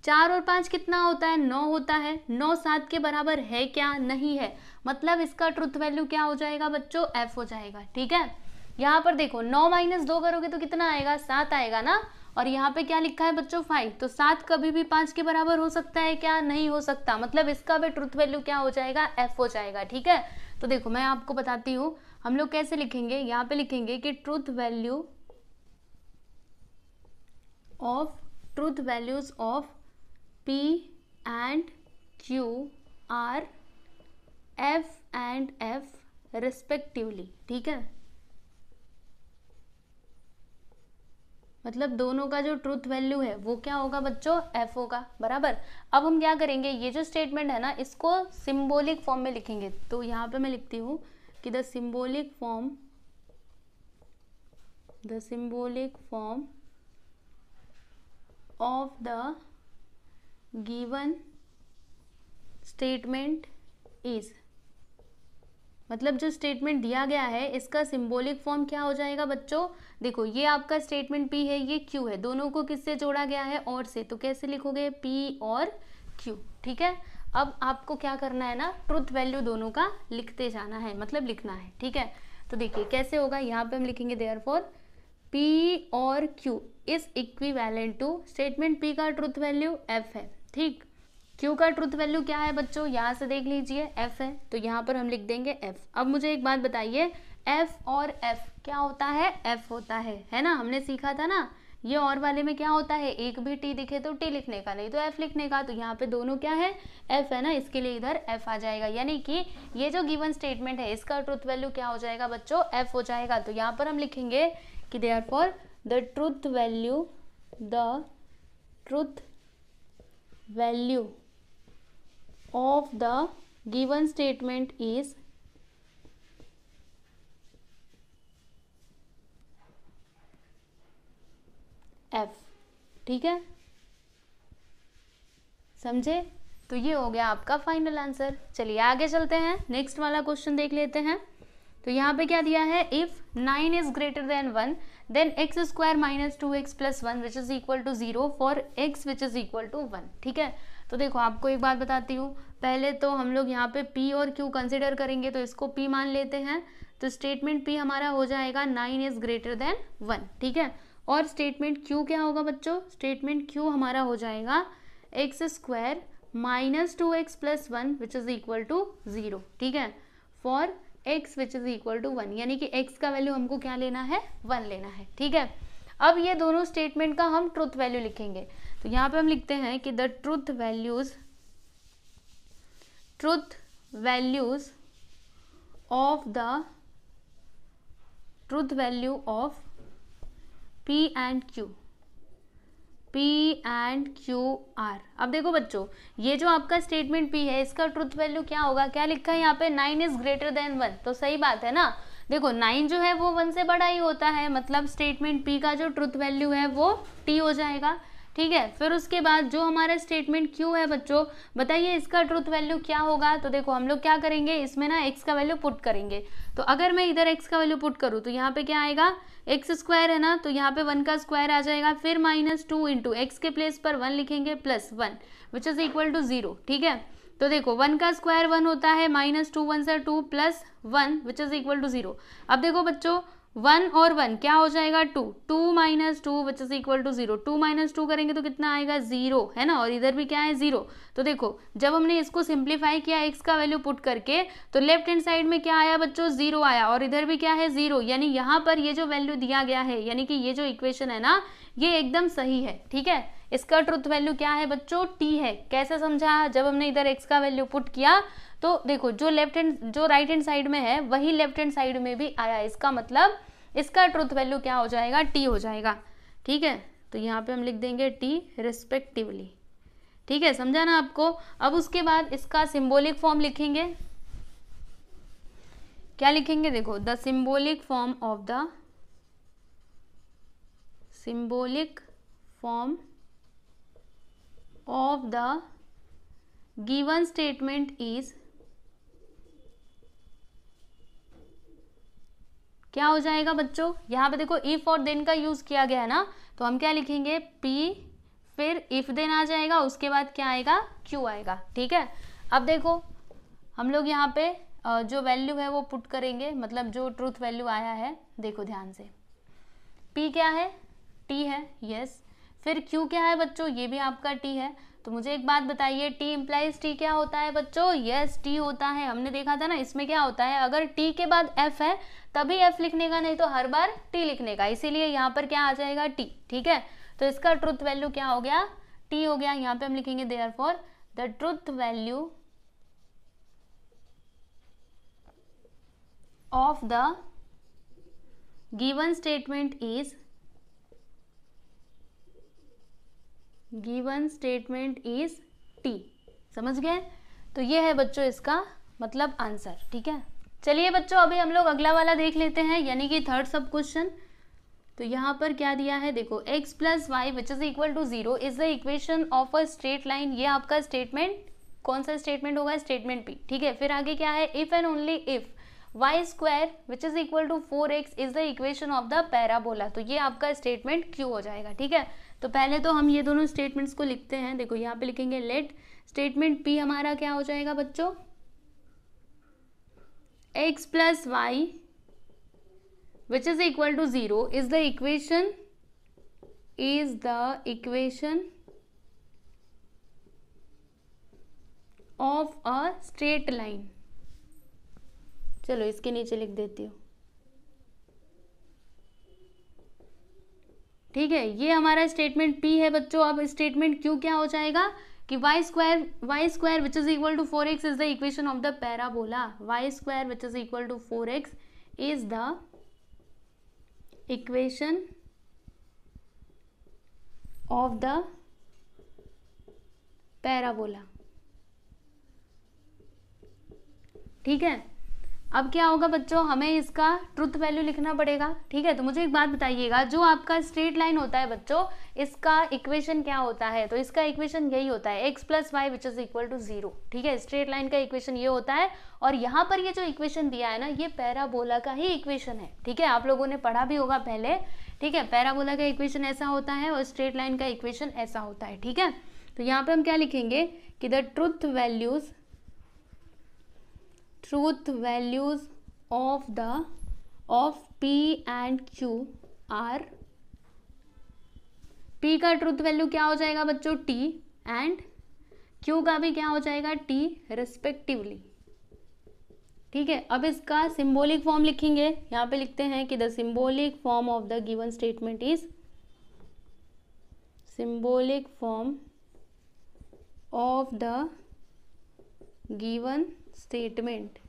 चार और पाँच कितना होता है नौ होता है नौ सात के बराबर है क्या नहीं है मतलब इसका ट्रुथ वैल्यू क्या हो जाएगा बच्चों एफ हो जाएगा ठीक है यहाँ पर देखो नौ माइनस दो करोगे तो कितना आएगा सात आएगा ना और यहाँ पे क्या लिखा है बच्चों फाइव तो सात कभी भी पाँच के बराबर हो सकता है क्या नहीं हो सकता मतलब इसका भी ट्रुथ वैल्यू क्या हो जाएगा एफ हो जाएगा ठीक है तो देखो मैं आपको बताती हूँ हम लोग कैसे लिखेंगे यहाँ पे लिखेंगे कि truth value of truth values of P and Q are F and F respectively ठीक है मतलब दोनों का जो ट्रूथ वैल्यू है वो क्या होगा बच्चों एफ होगा बराबर अब हम क्या करेंगे ये जो स्टेटमेंट है ना इसको सिंबॉलिक फॉर्म में लिखेंगे तो यहां पे मैं लिखती हूँ कि the symbolic form the symbolic form of the given statement is मतलब जो स्टेटमेंट दिया गया है इसका सिंबॉलिक फॉर्म क्या हो जाएगा बच्चों देखो ये आपका स्टेटमेंट पी है ये क्यू है दोनों को किससे जोड़ा गया है और से तो कैसे लिखोगे पी और क्यू ठीक है अब आपको क्या करना है ना ट्रुथ वैल्यू दोनों का लिखते जाना है मतलब लिखना है ठीक है तो देखिए कैसे होगा यहाँ पे हम लिखेंगे देयर फॉर पी और Q is equal to statement P का ट्रुथ वैल्यू एफ है ठीक क्यू का ट्रूथ वैल्यू क्या है बच्चों यहाँ से देख लीजिए एफ है तो यहाँ पर हम लिख देंगे एफ अब मुझे एक बात बताइए एफ और एफ क्या होता है एफ होता है है ना हमने सीखा था ना ये और वाले में क्या होता है एक भी टी दिखे तो टी लिखने का नहीं तो एफ लिखने का तो यहाँ पे दोनों क्या है एफ है ना इसके लिए इधर एफ आ जाएगा यानी कि ये जो गिवन स्टेटमेंट है इसका ट्रुथ वैल्यू क्या हो जाएगा बच्चों एफ हो जाएगा तो यहाँ पर हम लिखेंगे कि therefore the truth value the truth value of the given statement is f ठीक है समझे तो ये हो गया आपका फाइनल आंसर चलिए आगे चलते हैं नेक्स्ट वाला क्वेश्चन देख लेते हैं तो यहाँ पे क्या दिया है if nine is greater than one then X square minus two x plus one which is equal to zero for X which is equal to one ठीक है तो देखो आपको एक बात बताती हूँ पहले तो हम लोग यहाँ पे p और q कंसिडर करेंगे तो इसको p मान लेते हैं तो स्टेटमेंट p हमारा हो जाएगा nine is greater than one ठीक है और स्टेटमेंट q क्या होगा बच्चों स्टेटमेंट q हमारा हो जाएगा X square minus two x plus one which is equal to zero ठीक है for X which is equal to one यानी कि एक्स का वैल्यू हमको क्या लेना है वन लेना है ठीक है अब ये दोनों स्टेटमेंट का हम ट्रुथ वैल्यू लिखेंगे तो यहाँ पे हम लिखते हैं कि the truth values truth values of the truth value of P and Q P and Q are अब देखो बच्चों ये जो आपका स्टेटमेंट पी है इसका ट्रुथ वैल्यू क्या होगा क्या लिखा है यहाँ पे nine is greater than one तो सही बात है ना देखो नाइन जो है वो वन से बड़ा ही होता है मतलब स्टेटमेंट पी का जो ट्रुथ वैल्यू है वो टी हो जाएगा ठीक है फिर उसके बाद जो हमारा स्टेटमेंट क्यों है बच्चों बताइए इसका ट्रूथ वैल्यू क्या होगा तो देखो हम लोग क्या करेंगे इसमें ना एक्स का वैल्यू पुट करेंगे तो अगर मैं इधर एक्स का वैल्यू पुट करूँ तो यहाँ पे क्या आएगा एक्स स्क्वायर है ना तो यहाँ पे वन का स्क्वायर आ जाएगा फिर माइनस टू इंटू एक्स के प्लेस पर वन लिखेंगे plus one which is equal to zero ठीक है तो देखो वन का स्क्वायर वन होता है माइनस टू वन से two plus one which is equal to zero अब देखो बच्चों वन और वन क्या हो जाएगा two two minus two which is equal to zero two minus two करेंगे तो कितना आएगा जीरो है ना और इधर भी क्या है जीरो तो देखो जब हमने इसको सिंप्लीफाई किया एक्स का वैल्यू पुट करके तो लेफ्ट हैंड साइड में क्या आया बच्चों जीरो आया और इधर भी क्या है जीरो यानी यहाँ पर ये जो वैल्यू दिया गया है यानी कि ये जो इक्वेशन है ना ये एकदम सही है ठीक है इसका ट्रुथ वैल्यू क्या है बच्चों टी है कैसे समझा जब हमने इधर एक्स का वैल्यू पुट किया तो देखो जो लेफ्ट हैंड जो राइट हैंड साइड में है वही लेफ्ट हैंड साइड में भी आया इसका मतलब इसका ट्रुथ वैल्यू क्या हो जाएगा टी हो जाएगा ठीक है तो यहाँ पे हम लिख देंगे टी रिस्पेक्टिवली ठीक है समझा ना आपको अब उसके बाद इसका सिम्बोलिक फॉर्म लिखेंगे क्या लिखेंगे देखो the symbolic form of the symbolic form of the given statement is क्या हो जाएगा बच्चों यहाँ पे देखो इफ और देन का यूज किया गया है ना तो हम क्या लिखेंगे पी फिर इफ देन आ जाएगा उसके बाद क्या आएगा क्यू आएगा ठीक है अब देखो हम लोग यहाँ पे जो वैल्यू है वो पुट करेंगे मतलब जो ट्रूथ वैल्यू आया है देखो ध्यान से पी क्या है टी है यस फिर क्यू क्या है बच्चों ये भी आपका टी है तो मुझे एक बात बताइए टी इम्प्लाइज टी क्या होता है बच्चों यस टी होता है हमने देखा था ना इसमें क्या होता है अगर टी के बाद एफ है तभी एफ लिखने का नहीं तो हर बार टी लिखने का इसीलिए यहाँ पर क्या आ जाएगा टी ठीक है तो इसका ट्रुथ वैल्यू क्या हो गया टी हो गया यहाँ पे हम लिखेंगे therefore the truth value of the given statement is given statement is T समझ गए तो ये है बच्चों इसका मतलब आंसर ठीक है चलिए बच्चों अभी हम लोग अगला वाला देख लेते हैं यानी कि थर्ड सब क्वेश्चन तो यहाँ पर क्या दिया है देखो x plus Y which is equal to zero is the equation of a straight line ये आपका स्टेटमेंट कौन सा स्टेटमेंट होगा स्टेटमेंट पी ठीक है फिर आगे क्या है if and only if Y square which is equal to four X is the equation of the parabola तो ये आपका स्टेटमेंट क्यू हो जाएगा ठीक है तो पहले तो हम ये दोनों स्टेटमेंट्स को लिखते हैं देखो यहाँ पे लिखेंगे लेट स्टेटमेंट पी हमारा क्या हो जाएगा बच्चों X plus Y which is equal to zero is the equation is the equation of a straight line चलो इसके नीचे लिख देती हूँ ठीक है ये हमारा स्टेटमेंट पी है बच्चों अब स्टेटमेंट क्यों क्या हो जाएगा कि Y square Y square which is equal to four X is the equation of the parabola Y square which is equal to four X is the equation of the parabola ठीक है अब क्या होगा बच्चों हमें इसका ट्रुथ वैल्यू लिखना पड़ेगा ठीक है तो मुझे एक बात बताइएगा जो आपका स्ट्रेट लाइन होता है बच्चों इसका इक्वेशन क्या होता है तो इसका इक्वेशन यही होता है X plus Y which is equal to zero ठीक है स्ट्रेट लाइन का इक्वेशन ये होता है और यहाँ पर ये जो इक्वेशन दिया है ना ये पैराबोला का ही इक्वेशन है ठीक है आप लोगों ने पढ़ा भी होगा पहले ठीक है पैराबोला का इक्वेशन ऐसा होता है और स्ट्रेट लाइन का इक्वेशन ऐसा होता है ठीक है तो यहाँ पर हम क्या लिखेंगे कि the truth values truth values of the of p and q are p का ट्रूथ वैल्यू क्या हो जाएगा बच्चों t एंड q का भी क्या हो जाएगा t रिस्पेक्टिवली ठीक है अब इसका सिंबॉलिक फॉर्म लिखेंगे यहाँ पे लिखते हैं कि the symbolic form of the given statement is symbolic form of the given statement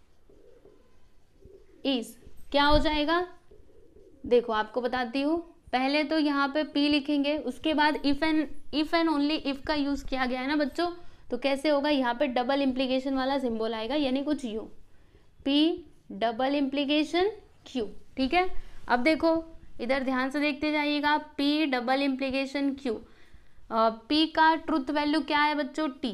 is क्या हो जाएगा देखो आपको बताती हूँ पहले तो यहाँ पे पी लिखेंगे उसके बाद if and if and only if का यूज़ किया गया है ना बच्चों तो कैसे होगा यहाँ पे डबल इम्प्लीकेशन वाला सिंबल आएगा यानी कुछ यू पी डबल इम्प्लीकेशन क्यू ठीक है अब देखो इधर ध्यान से देखते जाइएगा P double implication Q P का ट्रुथ वैल्यू क्या है बच्चों टी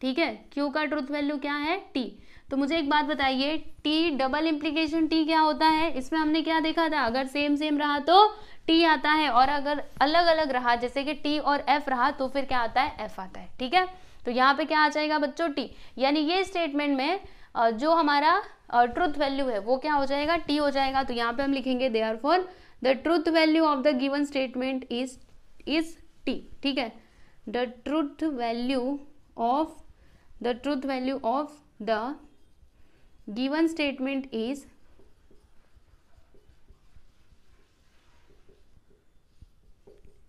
ठीक है क्यू का ट्रूथ वैल्यू क्या है टी तो मुझे एक बात बताइए टी डबल इम्प्लीकेशन टी क्या होता है इसमें हमने क्या देखा था अगर सेम सेम रहा तो टी आता है और अगर अलग अलग रहा जैसे कि टी और एफ रहा तो फिर क्या आता है एफ आता है ठीक है तो यहाँ पे क्या आ जाएगा बच्चों टी यानी ये स्टेटमेंट में जो हमारा ट्रुथ वैल्यू है वो क्या हो जाएगा टी हो जाएगा तो यहाँ पे हम लिखेंगे therefore the truth value of the given statement is is T ठीक है the truth value of the truth value of the given statement is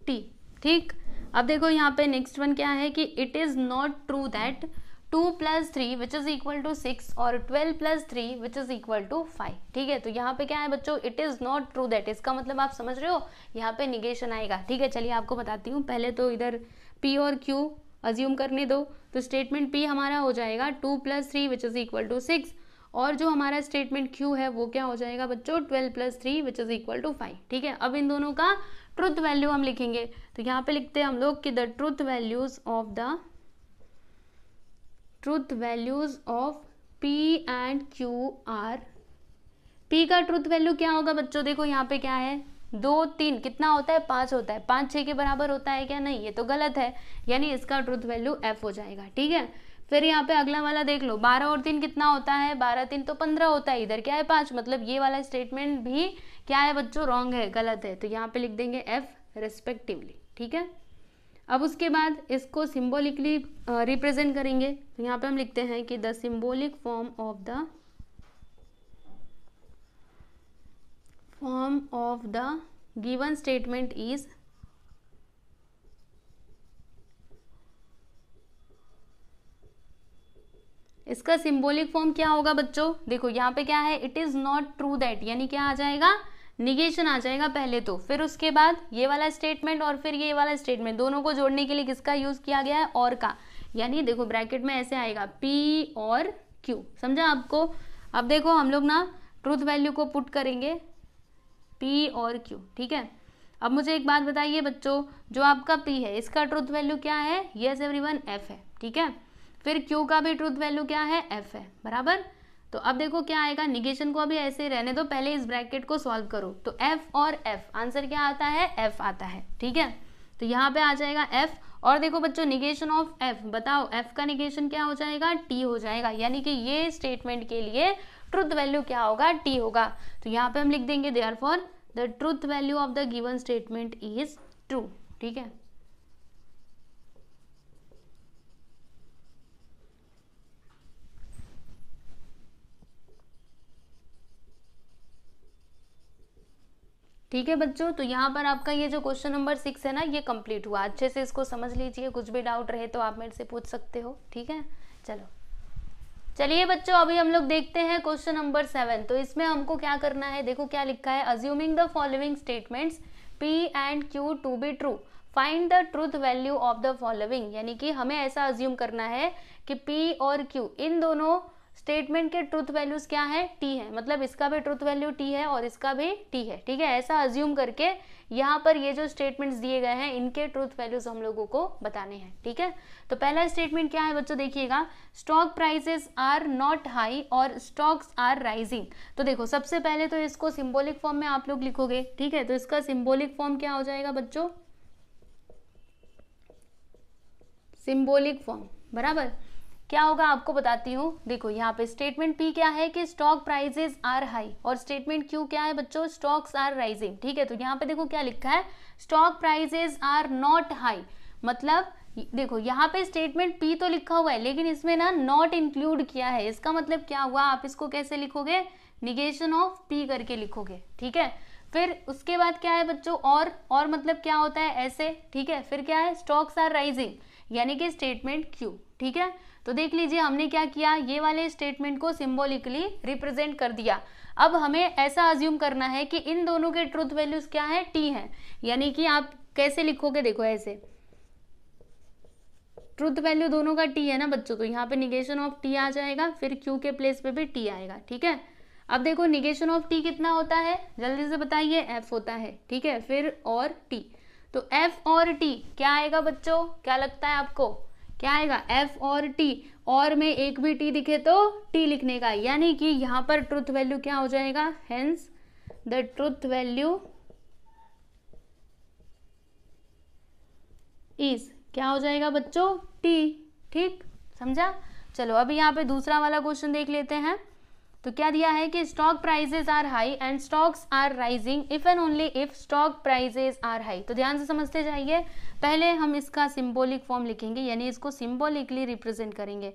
टी ठीक अब देखो यहाँ पे नेक्स्ट वन क्या है कि it is not true that two plus three which is equal to six और twelve plus three which is equal to five ठीक है तो यहाँ पे क्या है बच्चों it is not true that इसका मतलब आप समझ रहे हो यहाँ पे निगेशन आएगा ठीक है चलिए आपको बताती हूँ पहले तो इधर पी और क्यू अज्यूम करने दो तो स्टेटमेंट पी हमारा हो जाएगा two plus three which is equal to six और जो हमारा स्टेटमेंट क्यू है वो क्या हो जाएगा बच्चों twelve plus three which is equal to five ठीक है अब इन दोनों का ट्रुथ वैल्यू हम लिखेंगे तो यहाँ पे लिखते हैं हम लोग कि the truth values of the truth values of P and Q are P का ट्रुथ वैल्यू क्या होगा बच्चों देखो यहाँ पे क्या है दो तीन कितना होता है पाँच होता है पाँच छः के बराबर होता है क्या नहीं ये तो गलत है यानी इसका ट्रुथ वैल्यू एफ हो जाएगा ठीक है फिर यहाँ पे अगला वाला देख लो बारह और तीन कितना होता है बारह तीन तो पंद्रह होता है इधर क्या है पाँच मतलब ये वाला स्टेटमेंट भी क्या है बच्चों रॉन्ग है गलत है तो यहाँ पे लिख देंगे एफ रेस्पेक्टिवली ठीक है अब उसके बाद इसको सिम्बोलिकली रिप्रेजेंट करेंगे तो यहाँ पे हम लिखते हैं कि the symbolic form of the form of the given statement is इसका सिंबॉलिक फॉर्म क्या होगा बच्चों देखो यहां पे क्या है it is not true that यानी क्या आ जाएगा निगेशन आ जाएगा पहले तो फिर उसके बाद ये वाला स्टेटमेंट और फिर ये वाला स्टेटमेंट दोनों को जोड़ने के लिए किसका यूज किया गया है और का यानी देखो ब्रैकेट में ऐसे आएगा पी और क्यू समझा आपको अब देखो हम लोग ना ट्रूथ वैल्यू को पुट करेंगे पी और क्यू ठीक है अब मुझे एक बात बताइए बच्चों जो आपका पी है इसका ट्रूथ वैल्यू क्या है यस एवरीवन एफ है ठीक है फिर क्यू का भी ट्रूथ वैल्यू क्या है एफ है बराबर तो अब देखो क्या आएगा निगेशन को अभी ऐसे रहने दो पहले इस ब्रैकेट को सॉल्व करो तो एफ और एफ आंसर क्या आता है एफ आता है ठीक है तो यहाँ पे आ जाएगा एफ और देखो बच्चों निगेशन ऑफ एफ बताओ एफ का निगेशन क्या हो जाएगा टी हो जाएगा यानी कि ये स्टेटमेंट के लिए ट्रुथ वैल्यू क्या होगा टी होगा तो यहाँ पे हम लिख देंगे therefore the truth value of the given statement is true ठीक है ठीक है बच्चों तो यहाँ पर आपका ये जो क्वेश्चन नंबर सिक्स है ना ये कंप्लीट हुआ अच्छे से इसको समझ लीजिए कुछ भी डाउट रहे तो आप मेरे से पूछ सकते हो ठीक है चलो चलिए बच्चों अभी हम लोग देखते हैं क्वेश्चन नंबर सेवन तो इसमें हमको क्या करना है देखो क्या लिखा है assuming the following statements P and Q to be true find the truth value of the following यानी कि हमें ऐसा अज्यूम करना है कि पी और क्यू इन दोनों स्टेटमेंट के ट्रूथ वैल्यूज क्या है टी है मतलब इसका भी ट्रूथ वैल्यू टी है और इसका भी टी है ठीक है ऐसा अज्यूम करके यहाँ पर ये जो स्टेटमेंट्स दिए गए हैं इनके ट्रूथ वैल्यूज हम लोगों को बताने हैं ठीक है तो पहला स्टेटमेंट क्या है बच्चों देखिएगा stock prices are not high और स्टॉक्स आर राइजिंग तो देखो सबसे पहले तो इसको सिम्बोलिक फॉर्म में आप लोग लिखोगे ठीक है तो इसका सिम्बोलिक फॉर्म क्या हो जाएगा बच्चों सिम्बोलिक फॉर्म बराबर क्या होगा आपको बताती हूँ देखो यहाँ पे स्टेटमेंट पी क्या है कि स्टॉक प्राइजेज आर हाई और स्टेटमेंट क्यू क्या है बच्चों स्टॉक्स आर राइजिंग ठीक है तो यहाँ पे देखो क्या लिखा है stock prices are not high मतलब देखो यहाँ पे स्टेटमेंट पी तो लिखा हुआ है लेकिन इसमें ना नॉट इंक्लूड किया है इसका मतलब क्या हुआ आप इसको कैसे लिखोगे निगेशन ऑफ पी करके लिखोगे ठीक है फिर उसके बाद क्या है बच्चों और और मतलब क्या होता है ऐसे ठीक है फिर क्या है स्टॉक्स आर राइजिंग यानी कि स्टेटमेंट क्यू ठीक है तो देख लीजिए हमने क्या किया ये वाले स्टेटमेंट को सिम्बोलिकली रिप्रेजेंट कर दिया अब हमें ऐसा अज्यूम करना है कि इन दोनों के ट्रूथ वैल्यूज क्या है टी है यानी कि आप कैसे लिखोगे देखो ऐसे ट्रूथ वैल्यू दोनों का टी है ना बच्चों तो यहाँ पे निगेशन ऑफ टी आ जाएगा फिर क्यू के प्लेस पे भी टी आएगा ठीक है अब देखो निगेशन ऑफ टी कितना होता है जल्दी से बताइए एफ होता है ठीक है फिर और टी तो एफ और टी क्या आएगा बच्चों क्या लगता है आपको क्या आएगा एफ और टी और में एक भी टी दिखे तो टी लिखने का यानी कि यहां पर ट्रुथ वैल्यू क्या हो जाएगा hence the truth value is क्या हो जाएगा बच्चों टी ठीक समझा चलो अभी यहाँ पे दूसरा वाला क्वेश्चन देख लेते हैं तो क्या दिया है कि stock prices are high and stocks are rising if and only if stock prices are high तो ध्यान से समझते जाइए पहले हम इसका सिंबॉलिक फॉर्म लिखेंगे यानी इसको सिंबॉलिकली रिप्रेजेंट करेंगे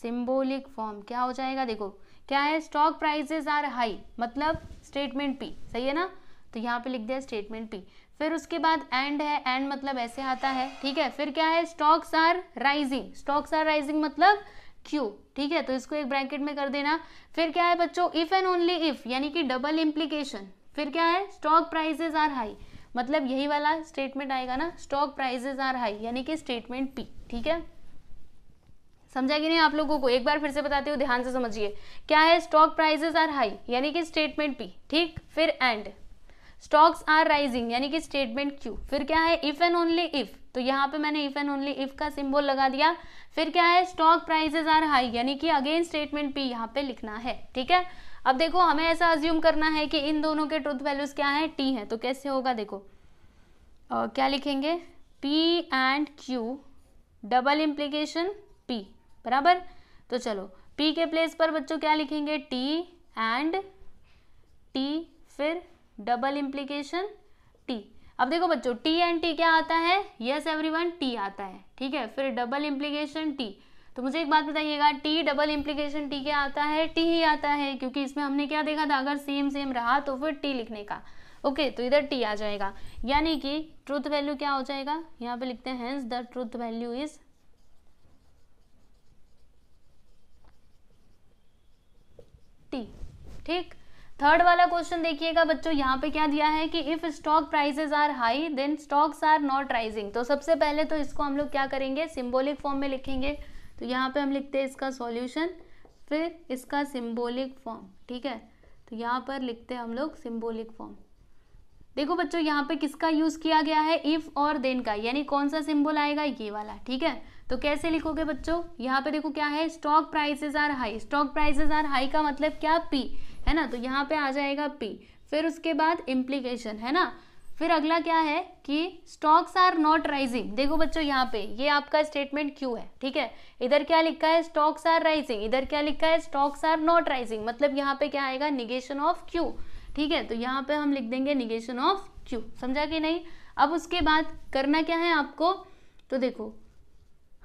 सिंबॉलिक फॉर्म क्या हो जाएगा देखो क्या है स्टॉक प्राइजेज आर हाई मतलब स्टेटमेंट पी सही है ना तो यहाँ पे लिख दिया स्टेटमेंट पी फिर उसके बाद एंड है एंड मतलब ऐसे आता है ठीक है फिर क्या है stocks are rising stocks are rising मतलब क्यू ठीक है तो इसको एक ब्रैकेट में कर देना फिर क्या है बच्चों इफ एंड ओनली इफ यानी कि डबल इम्प्लीकेशन फिर क्या है स्टॉक प्राइजेज आर हाई मतलब यही वाला स्टेटमेंट आएगा ना स्टॉक प्राइजेज आर हाई यानी कि स्टेटमेंट पी ठीक है समझा कि नहीं आप लोगों को एक बार फिर से बताते हो ध्यान से समझिए क्या है स्टॉक प्राइजेज आर हाई यानी कि स्टेटमेंट पी ठीक फिर एंड स्टॉक्स आर राइजिंग यानी कि स्टेटमेंट क्यू फिर क्या है इफ एंड ओनली इफ तो यहाँ पे मैंने इफ एंड ओनली इफ का सिंबल लगा दिया फिर क्या है स्टॉक प्राइजेज आर हाई यानी कि अगेन स्टेटमेंट पी यहाँ पे लिखना है ठीक है अब देखो हमें ऐसा अज्यूम करना है कि इन दोनों के ट्रुथ वैल्यूज क्या है टी है तो कैसे होगा देखो आ, क्या लिखेंगे P and Q double implication P बराबर तो चलो पी के प्लेस पर बच्चों क्या लिखेंगे टी एंड टी फिर डबल इम्प्लीकेशन अब देखो बच्चों टी एंड टी क्या आता है यस एवरी वन टी आता है ठीक है फिर डबल इम्प्लीकेशन टी तो मुझे एक बात बताइएगा टी डबल इम्प्लीकेशन टी क्या आता है टी ही आता है क्योंकि इसमें हमने क्या देखा था अगर सेम सेम रहा तो फिर टी लिखने का ओके okay, तो इधर टी आ जाएगा यानी कि ट्रूथ वैल्यू क्या हो जाएगा यहाँ पे लिखते हैं hence the truth value is T ठीक थर्ड वाला क्वेश्चन देखिएगा बच्चों यहाँ पे क्या दिया है कि if stock prices are high then stocks are not rising तो सबसे पहले तो इसको हम लोग क्या करेंगे सिम्बोलिक फॉर्म में लिखेंगे तो यहाँ पे हम लिखते हैं इसका सॉल्यूशन फिर इसका सिम्बोलिक फॉर्म ठीक है तो यहाँ पर लिखते हैं हम लोग सिम्बोलिक फॉर्म देखो बच्चों यहाँ पे किसका यूज किया गया है इफ और देन का यानी कौन सा सिंबल आएगा ये वाला ठीक है तो कैसे लिखोगे बच्चों यहाँ पे देखो क्या है stock prices are high stock prices are high का मतलब क्या पी है ना तो यहाँ पे आ जाएगा पी फिर उसके बाद इम्प्लीकेशन है ना फिर अगला क्या है कि स्टॉक्स आर नॉट राइजिंग देखो बच्चों यहाँ पे ये आपका स्टेटमेंट क्यों है ठीक है इधर क्या लिखा है स्टॉक्स आर राइजिंग इधर क्या लिखा है स्टॉक्स आर नॉट राइजिंग मतलब यहाँ पे क्या आएगा निगेशन ऑफ क्यू ठीक है तो यहाँ पे हम लिख देंगे निगेशन ऑफ क्यू समझा कि नहीं अब उसके बाद करना क्या है आपको तो देखो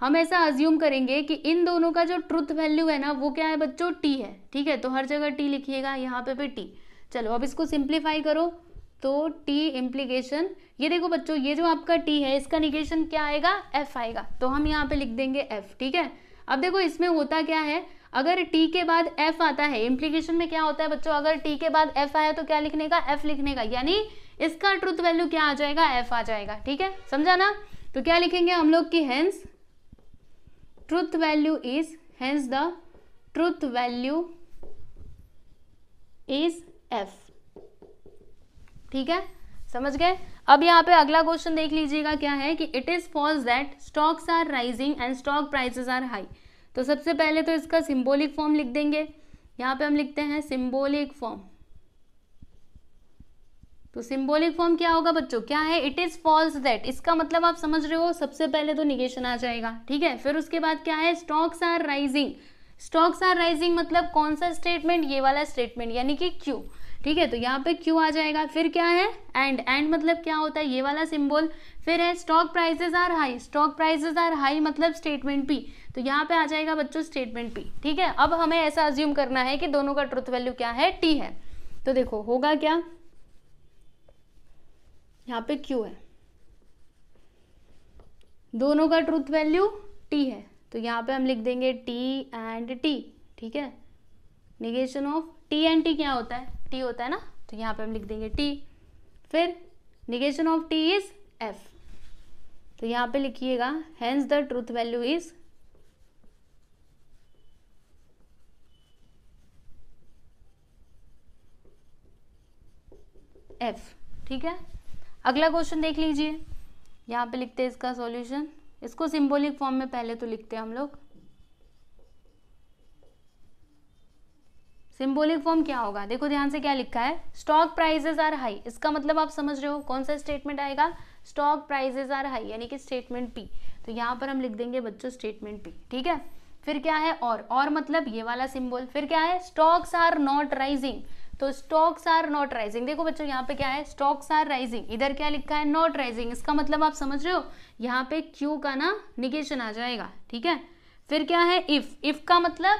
हम ऐसा अज्यूम करेंगे कि इन दोनों का जो ट्रुथ वैल्यू है ना वो क्या है बच्चों टी है ठीक है तो हर जगह टी लिखिएगा यहाँ पे भी टी चलो अब इसको सिंप्लीफाई करो तो टी इम्प्लीकेशन ये देखो बच्चों ये जो आपका टी है इसका निगेशन क्या आएगा एफ आएगा तो हम यहाँ पे लिख देंगे एफ ठीक है अब देखो इसमें होता क्या है अगर टी के बाद एफ आता है इम्प्लीकेशन में क्या होता है बच्चों अगर टी के बाद एफ आया तो क्या लिखने का एफ लिखने का यानी इसका ट्रुथ वैल्यू क्या आ जाएगा एफ आ जाएगा ठीक है समझा ना तो क्या लिखेंगे हम लोग की hence truth value is hence the truth value is f ठीक है समझ गए अब यहाँ पे अगला क्वेश्चन देख लीजिएगा क्या है कि it is false that stocks are rising and stock prices are high तो सबसे पहले तो इसका सिंबॉलिक फॉर्म लिख देंगे यहाँ पे हम लिखते हैं सिंबॉलिक फॉर्म तो सिंबॉलिक फॉर्म क्या होगा बच्चों क्या है इट इज फॉल्स दैट इसका मतलब आप समझ रहे हो सबसे पहले तो निगेशन आ जाएगा ठीक है फिर उसके बाद क्या है stocks are rising stocks are rising मतलब कौन सा स्टेटमेंट ये वाला स्टेटमेंट यानी कि क्यू ठीक है तो यहाँ पे क्यू आ जाएगा फिर क्या है एंड एंड मतलब क्या होता है ये वाला सिंबल फिर है stock prices are high stock prices are high मतलब स्टेटमेंट पी तो यहाँ पे आ जाएगा बच्चों स्टेटमेंट पी ठीक है अब हमें ऐसा अज्यूम करना है कि दोनों का ट्रुथ वैल्यू क्या है टी है तो देखो होगा क्या यहाँ पे क्यू है दोनों का ट्रूथ वैल्यू टी है तो यहाँ पे हम लिख देंगे टी एंड टी ठीक है negation of T and T क्या होता है टी होता है ना तो यहाँ पे हम लिख देंगे टी फिर negation of T is F तो यहाँ पे लिखिएगा hence the truth value is F ठीक है अगला क्वेश्चन देख लीजिए यहाँ पे लिखते हैं इसका सॉल्यूशन इसको सिंबॉलिक फॉर्म में पहले तो लिखते हैं हम लोग सिंबॉलिक फॉर्म क्या होगा देखो ध्यान से क्या लिखा है स्टॉक प्राइजेज आर हाई इसका मतलब आप समझ रहे हो कौन सा स्टेटमेंट आएगा स्टॉक प्राइजेज आर हाई यानी कि स्टेटमेंट पी तो यहाँ पर हम लिख देंगे बच्चों स्टेटमेंट पी ठीक है फिर क्या है और और मतलब ये वाला सिंबल फिर क्या है स्टॉक्स आर नॉट राइजिंग तो स्टॉक्स आर नॉट राइजिंग देखो बच्चों यहाँ पे क्या है स्टॉक्स आर राइजिंग इधर क्या लिखा है नॉट राइजिंग इसका मतलब आप समझ रहे हो यहाँ पे क्यू का ना निगेशन आ जाएगा ठीक है फिर क्या है इफ इफ का मतलब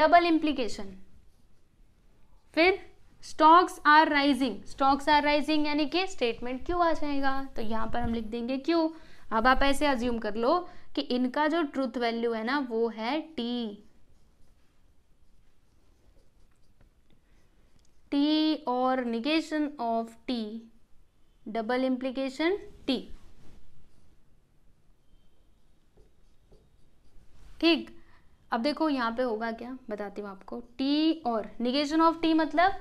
डबल इम्प्लीकेशन फिर stocks are rising stocks are rising यानी कि स्टेटमेंट क्यू आ जाएगा तो यहाँ पर हम लिख देंगे क्यू अब आप ऐसे अज्यूम कर लो कि इनका जो ट्रूथ वैल्यू है ना वो है टी टी और negation of T double implication T ठीक अब देखो यहाँ पे होगा क्या बताती हूँ आपको टी और निगेशन ऑफ टी मतलब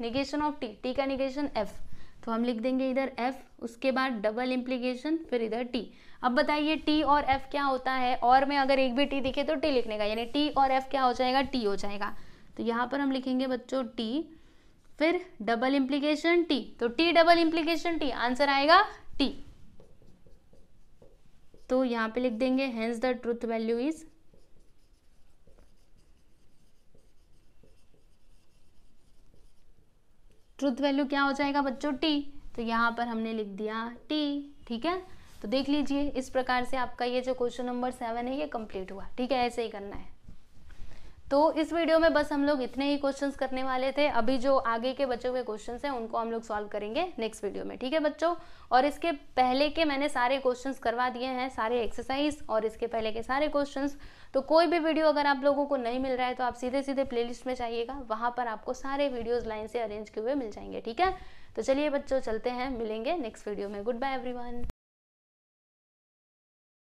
निगेशन ऑफ टी टी का निगेशन एफ तो हम लिख देंगे इधर f उसके बाद डबल इम्प्लीकेशन फिर इधर t अब बताइए t और f क्या होता है और में अगर एक भी t दिखे तो t लिखने का यानी t और f क्या हो जाएगा t हो जाएगा तो यहाँ पर हम लिखेंगे बच्चों t फिर डबल इंप्लीकेशन टी तो T double implication T answer आएगा टी तो यहां पे लिख देंगे hence the truth value is truth value क्या हो जाएगा बच्चों टी तो यहां पर हमने लिख दिया टी ठीक है तो देख लीजिए इस प्रकार से आपका ये जो क्वेश्चन नंबर सेवन है ये कंप्लीट हुआ ठीक है ऐसे ही करना है तो इस वीडियो में बस हम लोग इतने ही क्वेश्चन करने वाले थे अभी जो आगे के बच्चों के क्वेश्चन हैं उनको हम लोग सॉल्व करेंगे नेक्स्ट वीडियो में ठीक है बच्चों और इसके पहले के मैंने सारे क्वेश्चन करवा दिए हैं सारे एक्सरसाइज और इसके पहले के सारे क्वेश्चन तो कोई भी वीडियो अगर आप लोगों को नहीं मिल रहा है तो आप सीधे सीधे प्ले में जाइएगा वहाँ पर आपको सारे वीडियोज़ लाइन से अरेंज किए हुए मिल जाएंगे ठीक है तो चलिए बच्चों चलते हैं मिलेंगे नेक्स्ट वीडियो में गुड बाय एवरीवन